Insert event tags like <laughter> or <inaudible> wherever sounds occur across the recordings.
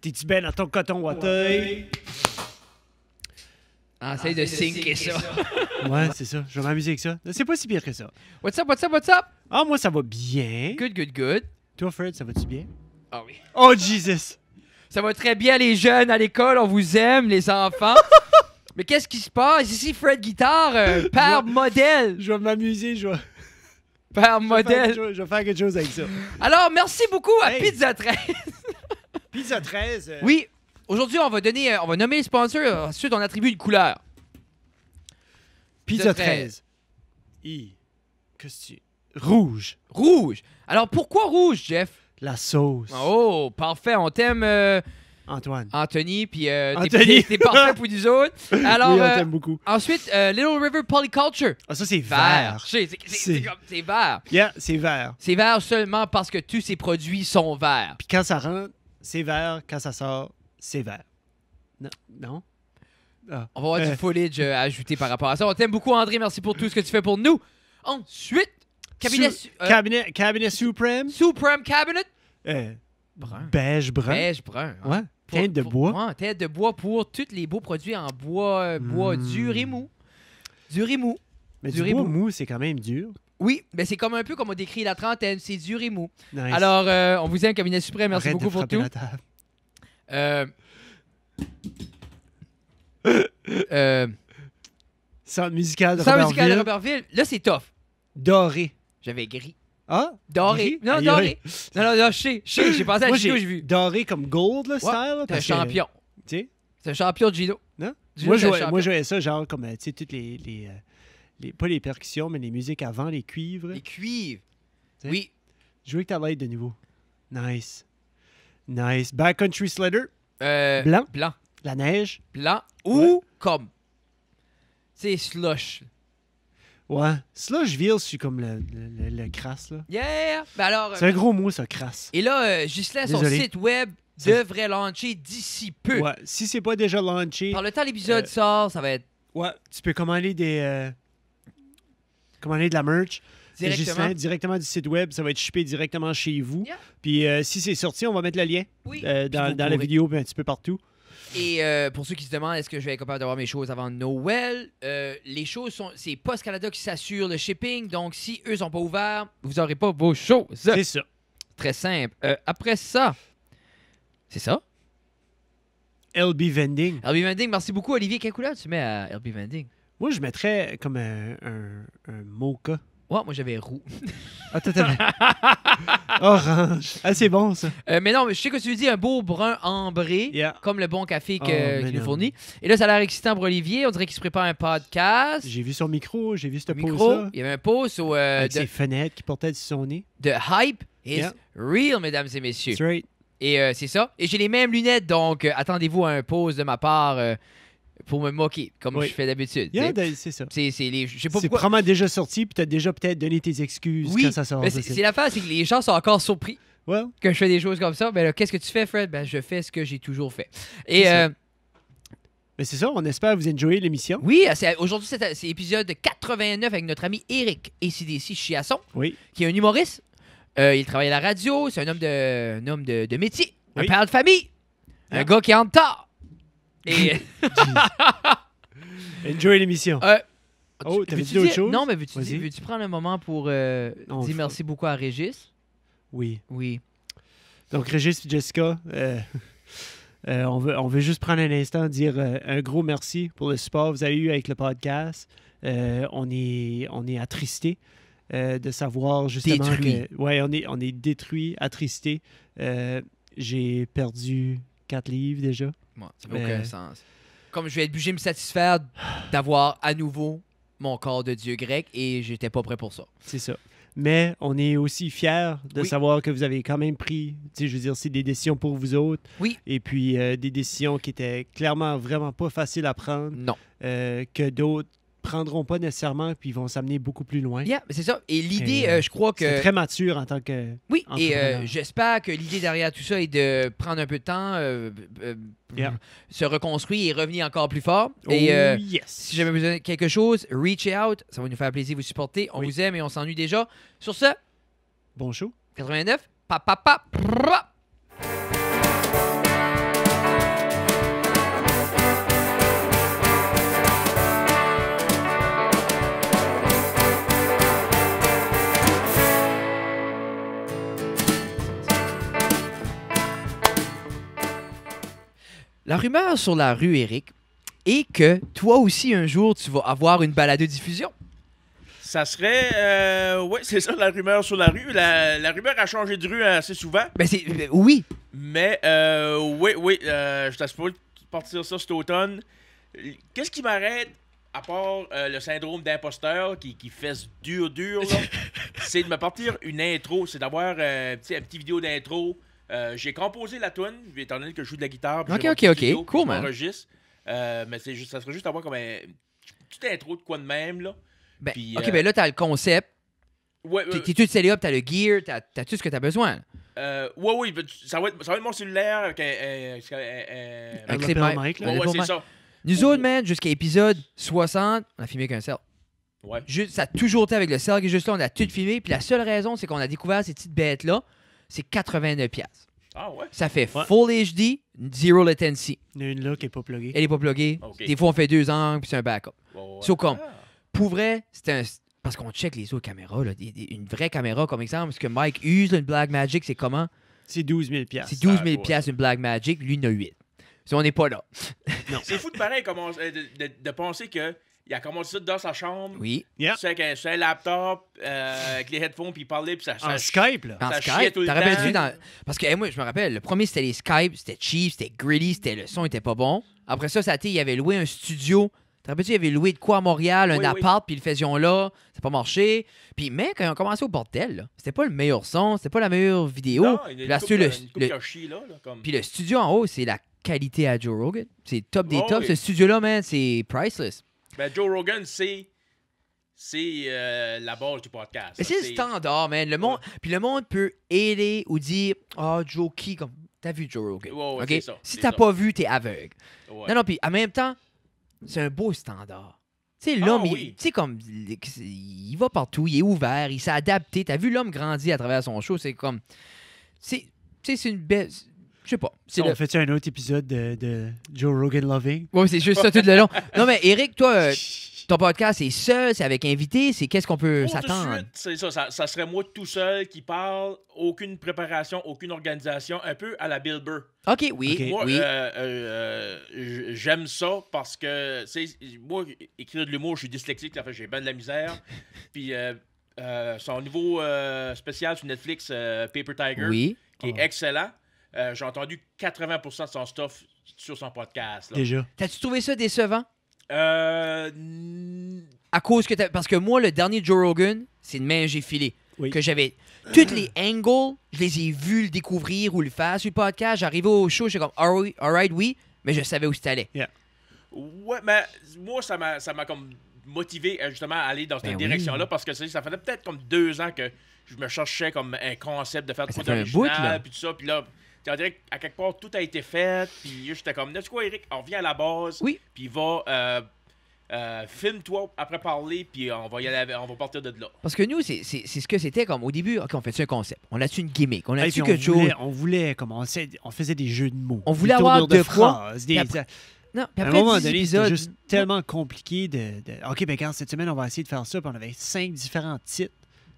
T'es-tu belle bien dans ton coton wateuil? Ah, essaye de sinker ça. <laughs> ouais, c'est ça. Je vais m'amuser avec ça. C'est pas si pire que ça. What's up, what's up, what's up? Ah, moi, ça va bien. Good, good, good. Toi, Fred, ça va-tu bien? Ah oui. Oh, Jesus! Ça va très bien, les jeunes à l'école. On vous aime, les enfants. <laughs> Mais qu'est-ce qui se passe? Ici, Fred Guitare, euh, père modèle. Je vais m'amuser, je vais... Père modèle. je vais faire quelque chose avec ça. Alors, merci beaucoup à Pizza 13. Pizza 13. Euh. Oui, aujourd'hui, on va donner, euh, on va nommer le sponsor, euh, ensuite on attribue une couleur. Pizza 13. I. Qu'est-ce Rouge. Rouge. Alors pourquoi rouge, Jeff? La sauce. Oh, parfait, on t'aime, Antoine. Anthony, puis euh, Anthony. t'es parfait pour nous autres. Alors, <laughs> oui, on t'aime beaucoup. ensuite, Little River Polyculture. Ah, ça, c'est Vert. C'est- comme- c'est vert. Yeah, c'est vert. C'est vert seulement parce que tous ces produits sont verts. Puis quand ça rentre, c'est vert Quand ça sort, C'est vert. non? Ah. On va avoir du euh. foliage euh, ajouté par rapport à ça. On t'aime beaucoup, André. Merci pour tout ce que tu fais pour nous. Ensuite, cabinet... Euh, cabinet, cabinet Supreme. Supreme Cabinet. Beige brun. Beige brun. Hein. Ouais. tête de bois. tête de bois pour tous les beaux produits en bois, bois hmm. dur et mou. Dur et mou. Mais du, et mou c'est quand même dur. Oui, mais ben, c'est comme un peu comme on décrit la trentaine, c'est dur et mou. Alors, euh, on vous aime, Cabinet Suprême. Merci beaucoup pour tout. La euh, euh... Centre musical de Robertville. musical de Robertville. Là, c'est tough. Doré. J'avais gris. Ah? Doré. Non, doré. Non, non, non, je sais. j'ai pensé à Moi, Gino, j'ai vu. Doré comme gold, là, style. T'es un champion. Tu sais? C'est un champion de Gino. Non? moi, je voyais ça, genre, comme, euh, tu sais, toutes les pas les percussions, mais les musiques avant, les cuivres. Les cuivres. Oui. Jouer que ta de nouveau. Nice. Nice. Backcountry slater euh, blanc. Blanc. La neige. Blanc. Ou comme. C'est slush. Ouais. Slushville, c'est comme le, le, crasse, là. Yeah! Ben alors. C'est un gros mot, ça, crasse. Et là, euh, là son site web devrait lancer d'ici peu. Ouais, si c'est pas déjà lancé. Par le temps l'épisode euh, sort, ça va être. Ouais, tu peux commander des, commander de la merch. Euh, directement. directement du site web. Ça va être shippé directement chez vous. Puis euh, si c'est sorti, on va mettre le lien euh, dans, la vidéo un petit peu partout. Et pour ceux qui se demandent, est-ce que je vais être capable d'avoir mes choses avant Noël, les choses sont. C'est Post Canada qui s'assure le shipping. Donc, si eux sont pas ouvert, vous n'aurez pas vos choses. C'est ça. Très simple. après ça, c'est ça? LB Vending. LB Vending, merci beaucoup, Olivier. Quelle couleur tu mets à LB Vending? Moi, je mettrais comme un, un, Ouais, moi j'avais roux. <laughs> ah, totalement. <laughs> Orange. Ah, c'est bon ça. Euh, mais non, je sais que tu dis un beau brun ambré, comme le bon café oh, qu'il nous fournit. Et là, ça a l'air excitant pour Olivier. On dirait qu'il se prépare un podcast. J'ai vu son micro, j'ai vu ce pause Il y avait un pause sur euh, ses fenêtres qui portaient sur son nez. The hype is real, mesdames et messieurs. Et euh, c'est ça. Et j'ai les mêmes lunettes, donc attendez-vous à un pause de ma part pour me moquer, comme je fais d'habitude. c'est ça. C'est, vraiment déjà sorti, puis t'as déjà peut-être donné tes excuses quand ça sort. c'est, l'affaire, c'est que les gens sont encore surpris que je fais des choses comme ça. Ben qu'est-ce que tu fais, Fred? Ben, je fais ce que j'ai toujours fait. Et. Euh, mais c'est ça, on espère que vous enjoyez l'émission. Oui, euh, aujourd'hui, c'est épisode 89 avec notre ami Eric ACDC Chiasson, qui est un humoriste. Euh, il travaille à la radio, c'est un homme de, homme de, métier, un père de famille, un ah. gars qui en tard. Et. <laughs> Enjoy l'émission. Euh, oh, t'avais dit autre chose? Non, mais veux-tu prends prendre un moment pour euh, dire merci beaucoup à Régis? Oui. Oui. Donc, Régis et Jessica, euh, <laughs> on, veut, juste prendre un instant dire un gros merci pour le support que vous avez eu avec le podcast. on, est, on est attristés. de savoir justement ouais on est on est détruit attristé j'ai perdu Quatre livres déjà. ça aucun sens. Comme je vais être obligé de me satisfaire d'avoir à nouveau mon corps de dieu grec et j'étais pas prêt pour ça. C'est ça. Mais on est aussi fiers de savoir que vous avez quand même pris, tu je veux dire, c'est des décisions pour vous autres. Oui. Et puis euh, des décisions qui étaient clairement vraiment pas faciles à prendre. Non. Euh, que d'autres prendront pas nécessairement puis ils vont s'amener beaucoup plus loin. Yeah, c'est ça. Et l'idée, euh, je crois que. C'est très mature en tant que. Oui, et euh, j'espère que l'idée derrière tout ça est de prendre un peu de temps, euh, se reconstruire et revenir encore plus fort. et oh, si jamais vous avez quelque chose, reach out. Ça va nous faire plaisir de vous supporter. On vous aime et on s'ennuie déjà. Sur ce. Bon show. 89. Papa. Pa, pa, La rumeur sur la rue Eric est que toi aussi, un jour, tu vas avoir une balade de diffusion. Ça serait. Euh, oui, c'est ça, la rumeur sur la rue. La, rumeur a changé de rue assez souvent. Ben, c'est. Euh, oui. Mais, euh, oui, oui, euh, je t'assure partir ça cet automne. Qu'est-ce qui m'arrête, à part le syndrome d'imposteur qui, fait fesse dur, dur, <laughs> c'est de me partir une intro, c'est d'avoir une petite vidéo d'intro, euh, j'ai composé la tune, étant donné que je joue de la guitare. Ok, ok, ok. cool, man. Euh, mais juste, ça serait juste à voir comme un petite intro de quoi de même. Là. Ben, ok, euh, ben là, t'as le concept. Ouais, t'es tout up, t'as le gear, t'as as tout ce que t'as besoin. Euh, ouais, oui, ben, ça va, être, mon cellulaire avec un. un, clip Ouais, c'est ça. Nous autres, man, jusqu'à épisode 60, on a filmé qu'un cell. Ouais. ça a toujours été avec le cell qui est juste là, on a tout filmé. Puis la seule raison, c'est qu'on a découvert ces petites bêtes-là c'est 89 Ah ouais? Ça fait Full HD, Zero Latency. Il y en a une là qui n'est pas pluggée. Elle n'est pas pluggée. Des fois, on fait deux angles, puis c'est un backup. Oh, ouais. comme, ah. pour vrai, c'est un... Parce qu'on check les autres caméras, là, une vraie caméra comme exemple, ce que Mike use, une Black Magic, c'est comment? C'est 12 000 C'est 12 000 ah, une Black Magic, lui, il en a 8. Si on n'est pas là. c'est fou de pareil euh, de penser que il a commencé dans sa chambre. Oui. C'est avec un laptop, euh, avec les headphones, puis il parlait, puis ça, En Skype, là. En ça Skype. Tout le temps. Dans... Parce que eh, moi, je me rappelle, le premier, c'était les Skype, c'était cheap, c'était gritty, c'était le son était pas bon. Après ça, ça il avait loué un studio. T'as rappelles-tu, il avait loué de quoi à Montréal, un appart, puis le faisaient là, ça n'a pas marché. Puis, mec, quand ils ont commencé au bordel, c'était pas le meilleur son, c'était pas la meilleure vidéo. Puis le studio en haut, c'est la qualité à Joe Rogan. C'est top des oh, tops. Ce studio-là, man, c'est priceless. Ben, Joe Rogan, c'est c'est euh, la base du podcast. c'est le standard, man. Le monde, Puis le monde peut aider ou dire Ah, oh, Joe qui? »« comme t'as vu Joe Rogan. si t'as pas vu, t'es aveugle. Non, non, puis en même temps, c'est un beau standard. Tu sais, l'homme, ah, comme, il va partout, il est ouvert, il s'est adapté. T'as vu l'homme grandir à travers son show, c'est comme. Tu sais, c'est une belle. Je sais pas. On fait un autre épisode de, Joe Rogan Loving? Oui, c'est juste ça tout le long. <laughs> Non, mais Eric, toi, euh, ton podcast, c'est seul, c'est avec invité, c'est qu'est-ce qu'on peut s'attendre? C'est ça, ça, serait moi tout seul qui parle, aucune préparation, aucune organisation, un peu à la Bill Burr. OK, oui. Moi, euh, euh, j'aime ça parce que, moi, écrire de l'humour, je suis dyslexique, fait j'ai bien de la misère. <laughs> Puis, son niveau spécial sur Netflix, Paper Tiger, qui est oh. excellent. Euh, j'ai entendu 80% de son stuff sur son podcast. Déjà. T'as-tu trouvé ça décevant? Euh... À cause que t'as... Parce que moi, le dernier Joe Rogan, c'est une main j'ai filé. Oui. Que j'avais. Toutes les angles, je les ai vus le découvrir ou le faire sur le podcast. J'arrivais au show, j'étais comme, right, oui, mais je savais où c'était allé. Ouais, mais moi, ça m'a, ça m'a comme motivé euh, justement à aller dans cette ben direction-là parce que ça faisait peut-être comme deux ans que je me cherchais comme un concept de faire de quoi puis tout ça, puis là, à dirait qu'à quelque part, tout a été fait. Puis j'étais comme, tu quoi, Eric, on revient à la base. Oui. Puis va. Euh, euh, filme-toi après parler, puis on va on va partir de là. Parce que nous, c'est ce que c'était comme au début. OK, on fait un concept? On a-tu une gimmick? On a-tu ah, que chose? On voulait, comme on, on, faisait des jeux de mots. On voulait avoir deux phrases, Non, après, à un juste tellement compliqué de, OK, bien, quand cette semaine, on va essayer de faire ça, puis on avait cinq différents titres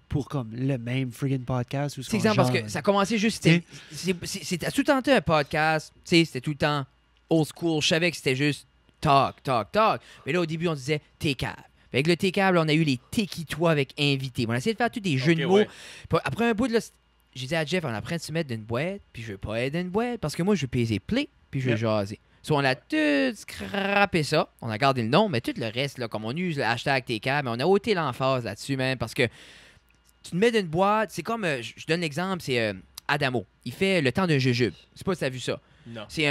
pour comme le même friggin' podcast. C'est ça parce que ça commençait juste. C'était tout le temps un podcast. C'était tout le temps old school. Je savais que c'était juste talk, talk, talk. Mais là, au début, on disait T-Cab. Avec le t cab on a eu les T-Qui-Toi avec invité. On a essayé de faire tous des jeux de mots. Après un bout, de j'ai dit à Jeff, on apprend de se mettre d'une boîte, puis je veux pas être une boîte, parce que moi, je vais peser play, puis je vais jaser. Soit on a tout scrappé ça. On a gardé le nom, mais tout le reste, là, comme on use le hashtag TK, mais on a ôté l'emphase là-dessus, même, parce que tu te mets dans une boîte, c'est comme, euh, je donne l'exemple, c'est euh, Adamo. Il fait le temps d'un jujube. Je sais pas si t'as vu ça. C'est,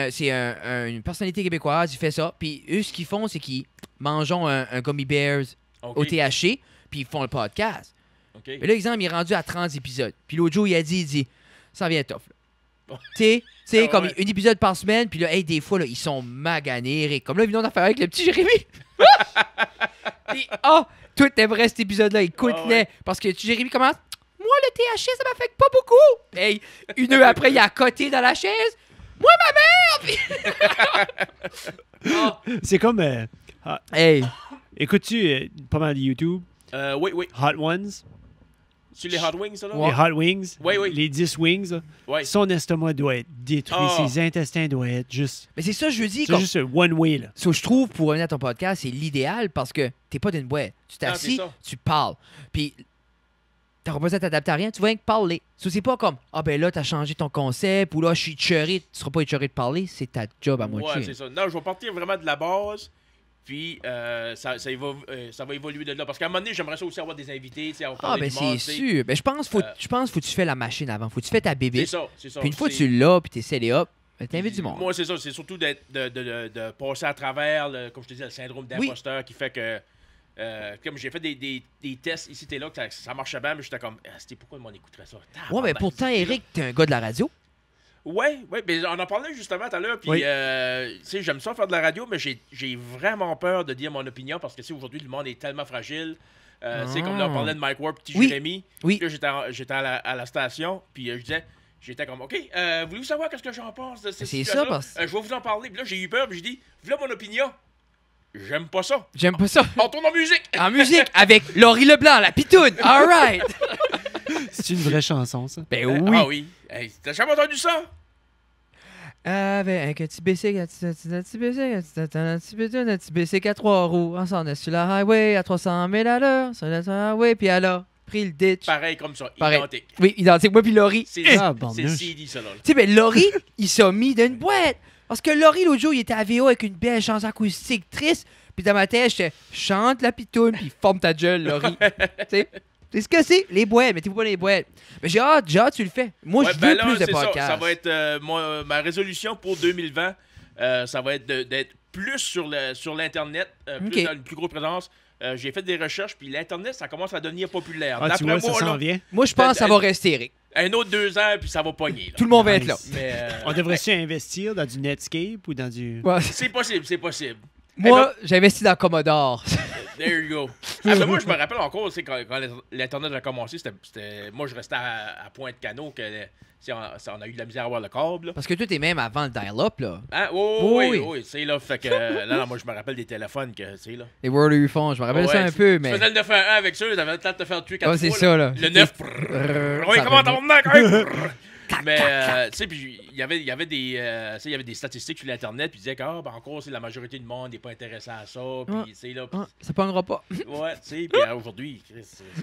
une personnalité québécoise, il fait ça. Puis eux, ce qu'ils font, c'est qu'ils mangent un, Gummy Bears au THC, puis ils font le podcast. Mais là, l'exemple, il est rendu à 30 épisodes. Puis l'autre jour, il a dit, il dit, ça vient tough. tu sais, ah comme une épisode par semaine, puis là, des fois, là, ils sont maganés. Comme là, ils viennent d'en faire avec le petit Jérémy. <laughs> puis, oh, tout vrai, cet épisode-là. Écoute-le. Ah parce que Jérémy commence Moi, le THC, ça m'affecte pas beaucoup. Hey, une heure après, il est à côté dans la chaise. Moi, ma mère! <laughs> Ah. C'est comme. Euh, ah, hey. Écoutes-tu euh, pas mal de YouTube? Euh, oui, oui. Hot Ones? les Hot Wings, Les Hot Wings. Les 10 Wings. Son estomac doit être détruit. Ah. Ses intestins doivent être juste. Mais c'est ça, je veux dire. C'est juste juste one way, là. que je trouve, pour revenir à ton podcast, c'est l'idéal parce que t'es pas d'une boîte. Tu ah, t'assis, tu parles. Puis t'as pas t'adapter à rien, tu vas rien que parler. So, c'est pas comme, ah ben là, t'as changé ton concept ou là, je suis cheuré. Tu seras pas écheuré de parler, c'est ta job à moitié. Ouais, c'est ça. Non, je vais partir vraiment de la base. Puis euh, euh, ça, va évoluer de là. Parce qu'à un moment donné, j'aimerais ça aussi avoir des invités. ah, ben c'est sûr. Ben, je pense qu'il euh, faut que tu fais la machine avant. Faut que tu fais ta bébé. C'est ça, c'est ça. Puis une fois que tu l'as, puis t'es tu as ben, t'invites du monde. Moi, c'est ça. C'est surtout de, passer à travers, le, comme je te disais, le syndrome d'imposteur qui fait que. comme j'ai fait des, tests ici, t'es là, que ça, marchait bien, mais j'étais comme, ah, c'était pourquoi on écouterait ça? ouais, mais ben, pourtant, Eric, t'es un gars de la radio. Oui, ouais, mais on en parlait justement tout à l'heure. Puis, euh, j'aime ça faire de la radio, mais j'ai vraiment peur de dire mon opinion parce que, aujourd'hui, le monde est tellement fragile. Euh, comme on ah. parlait de Mike Warp, petit oui. Jérémy. Oui. J'étais à, la, station, puis euh, je disais, j'étais comme, OK, euh, voulez-vous savoir qu'est-ce que j'en pense de cette situation? C'est ça, je vais vous en parler. là, j'ai eu peur, puis j'ai dit, voilà mon opinion. J'aime pas ça. J'aime pas ça. On tourne en musique. En musique, avec Laurie Leblanc, la pitoune. All right. <laughs> <laughs> C'est une vraie chanson, ça. Ben euh, oui. ah oui. T'as jamais entendu ça? Avec un petit BC, un petit BC, un petit BC, un petit BC à trois roues. On s'en est sur la highway à 300 000 à l'heure. Sur la highway, puis alors, pris le ditch. Pareil comme ça, identique. Oui, identique. Moi, puis Laurie. C'est ah, ça, bon CD, ça, là. Tu sais, ben Laurie, <laughs> il s'est mis d'une boîte. Parce que Laurie, l'autre jour, il était à VO avec une belle chanson acoustique triste. Puis dans ma tête, j'étais chante la pitoune, puis forme ta gueule, Laurie. <laughs> tu sais? C'est ce que c'est, les boîtes, mettez-vous pas les boîtes. Mais j'ai hâte, tu le fais. Moi, je ben veux plus de podcasts. Euh, euh, euh, ça, va être ma résolution pour 2020, ça va être d'être plus sur l'Internet, sur l'internet, plus dans une plus grosse présence. j'ai fait des recherches, puis l'Internet, ça commence à devenir populaire. Ah, tu vois, moi, ça vient. moi, je pense que ça va rester, Un autre deux ans, puis ça va pogner. Tout le monde va être là. On devrait-tu investir dans du Netscape ou dans du... C'est possible, c'est possible. Moi, j'ai j'investis dans Commodore. <laughs> There you go. <laughs> moi, je me rappelle encore, c'est quand, l'Internet a commencé, c'était, moi, je restais à, Pointe Canot que si on, a eu de la misère à avoir le câble. Parce que tout est même avant le dial-up, là. Ah, oui, oui, oui, c'est là. Fait que, <laughs> là, moi, je me rappelle des téléphones que, tu là. Les World Ufon, je me rappelle ça un peu, mais. Tu faisais le 9 avec ça, ils avaient le temps de te faire tuer quand tu ah, c'est ça, là. Le 9. Oui, comment t'en même. Mais, euh, tu sais, il y, avait des, euh, y avait des statistiques sur l'Internet, puis disaient que, ben, encore, c'est la majorité du monde n'est pas intéressé à ça, puis, là. Pis... Ça un pas. <laughs> ouais, tu sais, puis euh, aujourd'hui,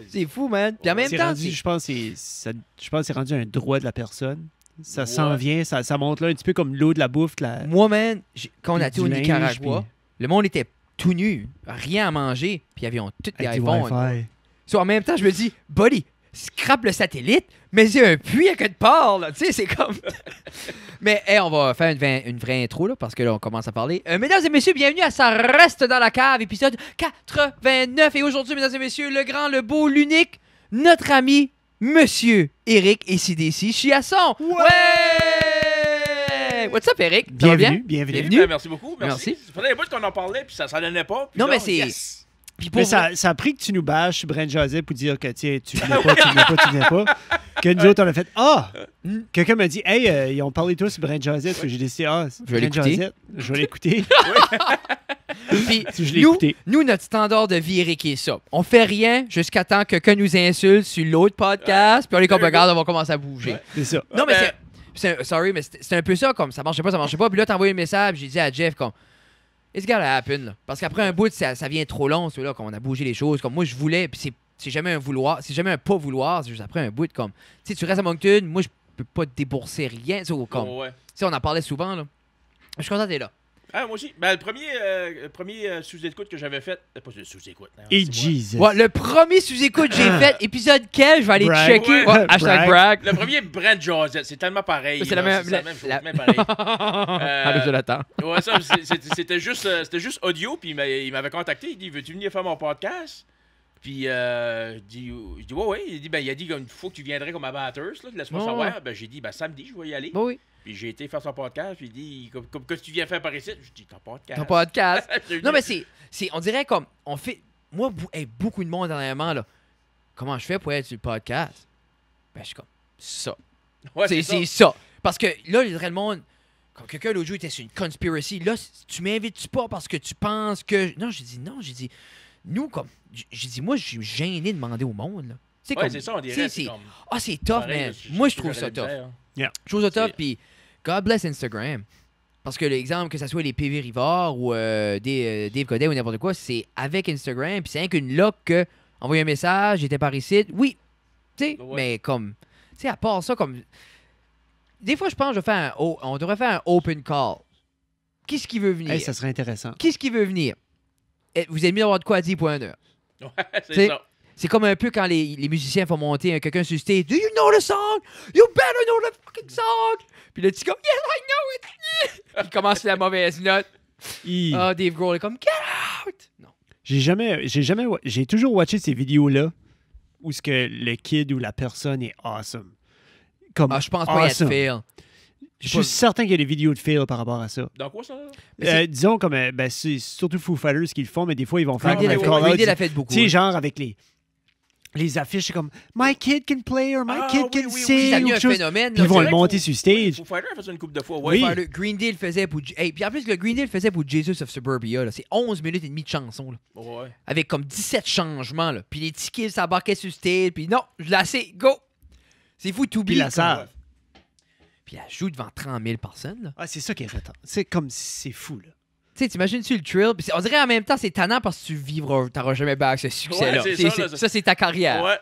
c'est fou, man. Puis en même temps. Je pense que c'est rendu un droit de la personne. Ça s'en vient, ça, ça, monte là un petit peu comme l'eau de la bouffe. Moi, man, quand on a au Nicaragua, le monde était tout nu, rien à manger, puis ils avaient tous des iPhones. en même temps, je me dis, buddy, scrape le satellite, mais il y a un puits à quelque part, là. Tu sais, c'est comme. <laughs> mais, hey, on va faire une, vraie, une intro, là, parce que là, on commence à parler. Euh, mesdames et messieurs, bienvenue à Ça reste dans la cave, épisode 89. Et aujourd'hui, mesdames et messieurs, le grand, le beau, l'unique, notre ami, Monsieur Eric et CDC Chiasson. Ouais! What's up, Eric? Bienvenue, bienvenue. Eh ben, merci beaucoup. Merci. Il qu'on en parlait, puis ça, s'en donnait pas. Non, mais c'est mais ça, ça, a pris que tu nous bâches, Brent Joseph, pour dire que tiens, tu <laughs> viens pas, tu viens pas, tu viens pas. Que nous autres, on a fait Ah Quelqu'un m'a dit Hey, euh, ils ont parlé tous Brent Joseph. J'ai décidé Ah, c'est Brent Joseph, je vais l'écouter. <laughs> Puis, <laughs> je nous, nous, notre standard de vie est ça. On fait rien jusqu'à temps que quelqu'un nous insulte sur l'autre podcast, puis on est comme regarde, on va commencer à bouger. c'est ça. Non, mais euh, c'est. Sorry, mais c'est un peu ça, comme ça marchait pas, ça marchait pas. Puis là, t'as envoyé un message, j'ai dit à Jeff, comme it's gotta happen. Là. Parce qu'après un bout, ça, vient trop long, là on a bougé les choses. Comme moi, je voulais, puis c'est, jamais un vouloir, c'est jamais un pas vouloir, c'est juste après un bout. Comme, tu sais, tu restes à Moncton, moi, je peux pas débourser rien. Comme, on en parlait souvent, là. Je suis content d'être là. Ah, moi aussi. Ben, le premier, euh, premier euh, sous-écoute que j'avais fait. euh, Pas sous-écoute. Hein, le premier sous-écoute que j'ai ah. fait, épisode quel, je vais aller checker. hashtag Le premier, Brent Josette. C'est tellement pareil. C'est la même- chose. chose. la- même pareil. <laughs> Euh, ouais, ça, c'était juste, juste audio, puis il m'avait contacté. Il dit Veux-tu venir faire mon podcast puis euh, je dis, ouais, Il, dit, ben, il a dit qu'il faut que tu viendrais comme amateur, laisse-moi savoir. Ben, j'ai dit, ben, samedi, je vais y aller. Ben oui. Puis j'ai été faire son podcast, puis il dit, comme, que tu viens faire par ici, je dis, ton podcast. Ton podcast. <laughs> non, mais c'est, on dirait comme, on fait, moi, beaucoup de monde dernièrement, là, comment je fais pour être sur le podcast? Ben, je suis comme, ça. Ouais, c'est, ça. ça. Parce que là, le monde, comme quelqu'un l'autre jour était sur une conspiracy, là, tu m'invites-tu pas parce que tu penses que. Non, j'ai dit, non, j'ai dit, nous, comme. J'ai dit, moi, je suis gêné de demander au monde. C'est ça, on Ah, c'est tough, Moi, hein. je trouve ça tough. chose Je trouve puis God bless Instagram. Parce que l'exemple, que ce soit les PV Rivard ou des, euh, Dave Codet euh, ou n'importe quoi, c'est avec Instagram, puis c'est avec une lock que envoyer un message, j'étais par ici. Oui, tu sais, mais comme. Tu sais, à part ça, comme. Des fois, je pense je un, on devrait faire un open call. Qu'est-ce qui veut venir? ça serait intéressant. Qu'est-ce qui veut venir? Eh, vous aimez avoir de quoi à dire pour un heure. <laughs> c'est comme un peu quand les, musiciens font monter quelqu'un sur Do you know the song? You better know the fucking song! Puis le petit gars, yes, I know it! <laughs> il commence la mauvaise note. Ah, Dave Grohl est comme, get out! Non. J'ai jamais, j'ai jamais, j'ai toujours watché ces vidéos-là où ce que le kid ou la personne est awesome. Comme ah, je pense pas je suis certain qu'il y a des vidéos de fail par rapport à ça. Dans quoi ça euh, Disons comme euh, ben, c'est surtout Foo Fighters qu'ils font, mais des fois ils vont faire. des Green Deal l'a fait beaucoup. Tu sais, genre avec les les affiches, comme My kid can play or my ah, kid can See, sing. puis ils vont le monter sur stage. Foo Fighters ça une couple de fois. Oui. Le Green Deal faisait pour. Hey, puis en plus, le Green Deal faisait pour Jesus of Suburbia. C'est 11 minutes et demie de chanson. Ouais. Avec comme 17 changements. Là. Puis les tickets s'embarquaient sur stage. Puis non, je la sais, go. C'est fou, tout Puis la salle puis elle joue devant 30 000 personnes. Là. Ah, c'est ça qui est retard. C'est comme c'est fou, là. Tu sais, t'imagines-tu le thrill? Puis on dirait en même temps, c'est tannant parce que tu vivras, t'auras jamais back ce succès-là. ça, ça c'est ta carrière. Ouais.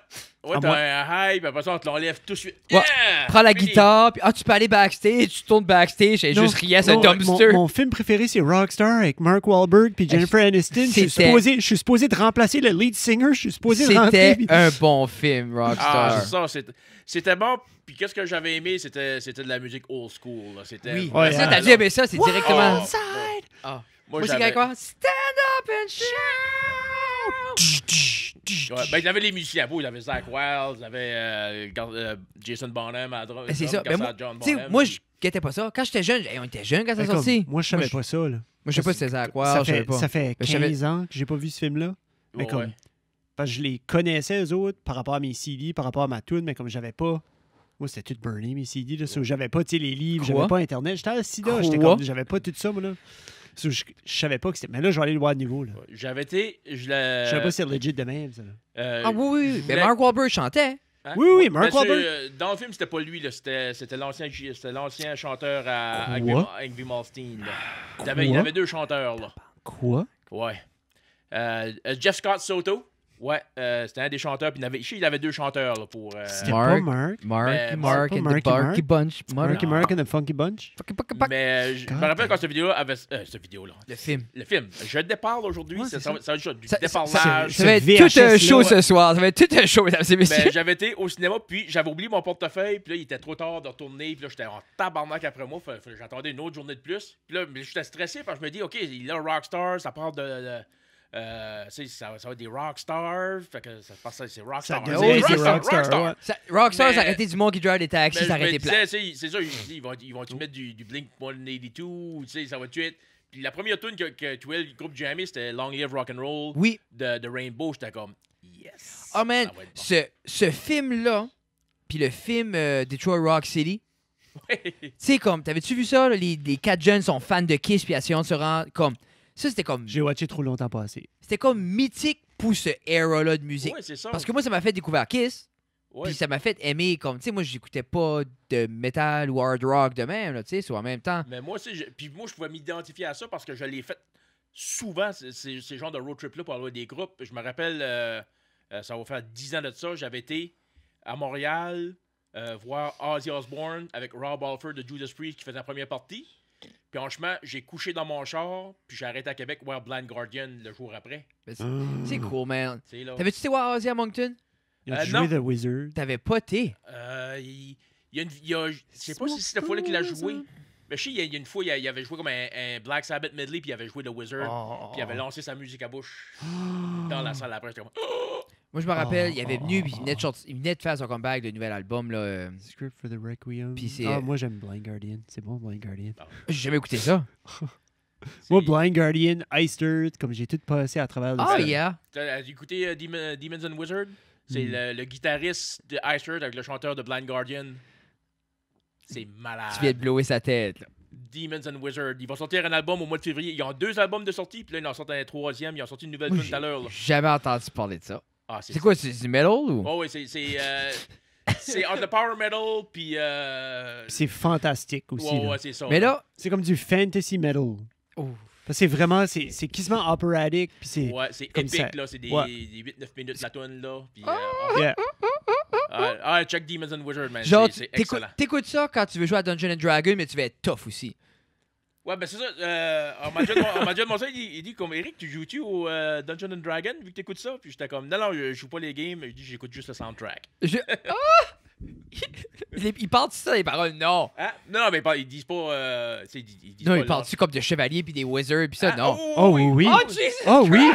Ouais, ah, t'as un hype, après ça, on te l'enlève tout de suite. Yeah! Prends la guitare, puis ah, tu peux aller backstage, tu tournes backstage, et juste juste riais ce dumpster. Mon, film préféré, c'est Rockstar avec Mark Wahlberg puis ben, Jennifer Aniston. Je suis, supposé, je suis supposé de remplacer le lead singer, je suis supposé de C'était un bon film, Rockstar. Ah, ça, c'était bon. Puis qu'est-ce que j'avais aimé, c'était de la musique old school. C'était. Oui, ouais, ça, t'as dit, mais ça, c'est directement. Ah. Moi, Moi quoi? Stand up and shout! Ouais, ben, il avait les musiciens à bout. Il avait Zach Wild, il avait euh, euh, Jason Bonham, à Et ben, C'est ça. Ben, John Bonham, moi, je guettais pas ça. Quand j'étais jeune, on était jeunes quand ça ben, sortit. Moi, je savais pas ça. Moi, je sais pas si c'est Zach Wild. Ça fait, pas. Ça fait 15 ans que j'ai pas vu ce film-là. Mais comme. Parce que je les connaissais, eux autres, par rapport à mes CD, par rapport à ma tune, mais comme j'avais pas. Moi, c'était tout Bernie, mes CD. Là, ouais. J'avais pas les livres, j'avais pas Internet. J'étais à comme, j'avais pas tout ça, moi. là. Je, savais pas que c'était. Mais là, je vais aller le voir de nouveau. Là. J'avais été. Je ne savais pas si c'est legit de même. Ça, euh, ah oui, oui. oui. Mais Mark Wahlberg chantait. Hein? Oui, oui, Mark Wahlberg. Euh, dans le film, c'était pas lui, là, c'était c'était l'ancien c'était l'ancien chanteur à Angry Malstein. Il avait- deux chanteurs. là. Quoi? Ouais. Euh, Jeff Scott Soto, Ouais, euh, c'était un des chanteurs. Puis il avait, il avait deux chanteurs là, pour. Euh, c'était Mark, pas Mark. Mark, Mark, and Mark, Mark, Bunch. Mark, Mark and the Funky Bunch. Mais euh, je me rappelle quand cette vidéo-là avait. Euh, cette vidéo-là. Le film. Le film. Je déparle aujourd'hui. ça, va être du dépannage. Ça va être tout un show ce soir. Ça va être tout un show, mesdames et ben, J'avais été au cinéma, puis j'avais oublié mon portefeuille. Puis là, il était trop tard de retourner. Puis là, j'étais en tabarnak après moi. J'attendais une autre journée de plus. Puis là, j'étais stressé parce que je me dis, OK, il est un Rockstar, ça parle de euh, ça, ça, va être des rockstars. Fait que ça passe c'est rockstars. Ça, rock c'est rockstars. stars ».« rockstar. Ça, du monkey drive des taxis, arrêter plein. C'est ça, ils, vont, ils vont mettre du, Blink 182, ça va être. Puis la première tune que, tu tu du groupe Jamie, c'était Long Live Rock and Roll oui. de, Rainbow. J'étais comme Yes. Oh man, ce, ce film-là, puis le film euh, Detroit Rock City. <laughs> Tu sais, comme, t'avais-tu vu ça? Les, les quatre jeunes sont fans de Kiss, puis à se rend Comme, ça, c'était comme. J'ai watché trop longtemps pas C'était comme mythique pour ce era-là de musique. Ouais, c'est ça. Parce que moi, ça m'a fait découvrir Kiss. Ouais. Puis ça m'a fait aimer, comme, tu sais, moi, j'écoutais pas de metal ou hard rock de même, tu sais, en même temps. Mais moi, je... puis moi, je pouvais m'identifier à ça parce que je l'ai fait souvent, ces, genres de road trip-là pour aller des groupes. Je me rappelle, euh, euh, ça va faire 10 ans de ça, j'avais été à Montréal euh, voir Ozzy Osbourne avec Rob Alford de Judas Priest qui faisait la première partie. Puis franchement, j'ai couché dans mon char, puis j'ai arrêté à Québec voir Blind Guardian le jour après. C'est ah. cool, man. T'avais-tu été voir Ozzy à Moncton? Il a euh, joué The Wizard. T'avais pas été? Euh, il, y a une... je sais pas si c'est la fois qu'il a joué. Mais je sais, il y a une fois, il avait joué comme un, Black Sabbath medley, puis il avait joué The Wizard, oh. puis il avait lancé sa musique à bouche <gasps> dans la salle après. J'étais comme... Moi, je me rappelle, il il avait venu, puis il venait, de oh. de faire son comeback de nouvel album. Là, Script for the Requiem. Ah, moi, j'aime Blind Guardian. C'est bon, Blind Guardian. Ah. J'ai jamais écouté ça. <laughs> Moi, Blind Guardian, Ice Earth, comme j'ai tout passé à travers le Ah, yeah. T'as euh, écouté euh, euh, Demons and Wizards? C'est hmm. le, guitariste de Ice Earth avec le chanteur de Blind Guardian. C'est malade. Tu viens de blower sa tête. Demons and Wizards. Ils vont sortir un album au mois de février. Ils ont deux albums de sortie, puis là, ils en sortent un troisième. Ils ont sorti une nouvelle tout à l'heure. J'ai Jamais entendu parler de ça. Ah, c'est quoi, c'est du metal ou? Oh, oui, c'est. C'est euh, on the power metal, puis. Euh... C'est fantastique aussi. Ouais, ouais, c'est ça. Mais là. C'est comme du fantasy metal. Oh. Parce c'est vraiment, c'est quasiment operatic. Puis c'est ouais, c'est épique, là. C'est des, des 8-9 minutes la toune, là. Puis, yeah. Euh, ah, ah, check Demons and Wizards, man. Genre, t'écoutes ça quand tu veux jouer à Dungeons and Dragons, mais tu vas être tough aussi. Ouais, ben c'est ça. Euh, on m'a déjà demandé, il, il dit comme Eric, tu joues-tu au euh, Dungeon and Dragon vu que t'écoutes ça Puis j'étais comme, non, non, je, joue pas les games, je dis, j'écoute juste le soundtrack. Je... <laughs> Ah! il, parle tu ça, les paroles, ah, non. Non, mais ils, disent pas. Euh, ils, disent non, ils parlent-tu comme des chevaliers puis des wizards puis ça, ah, non. Oh, oui, oui. Oh, Jesus ah, oui.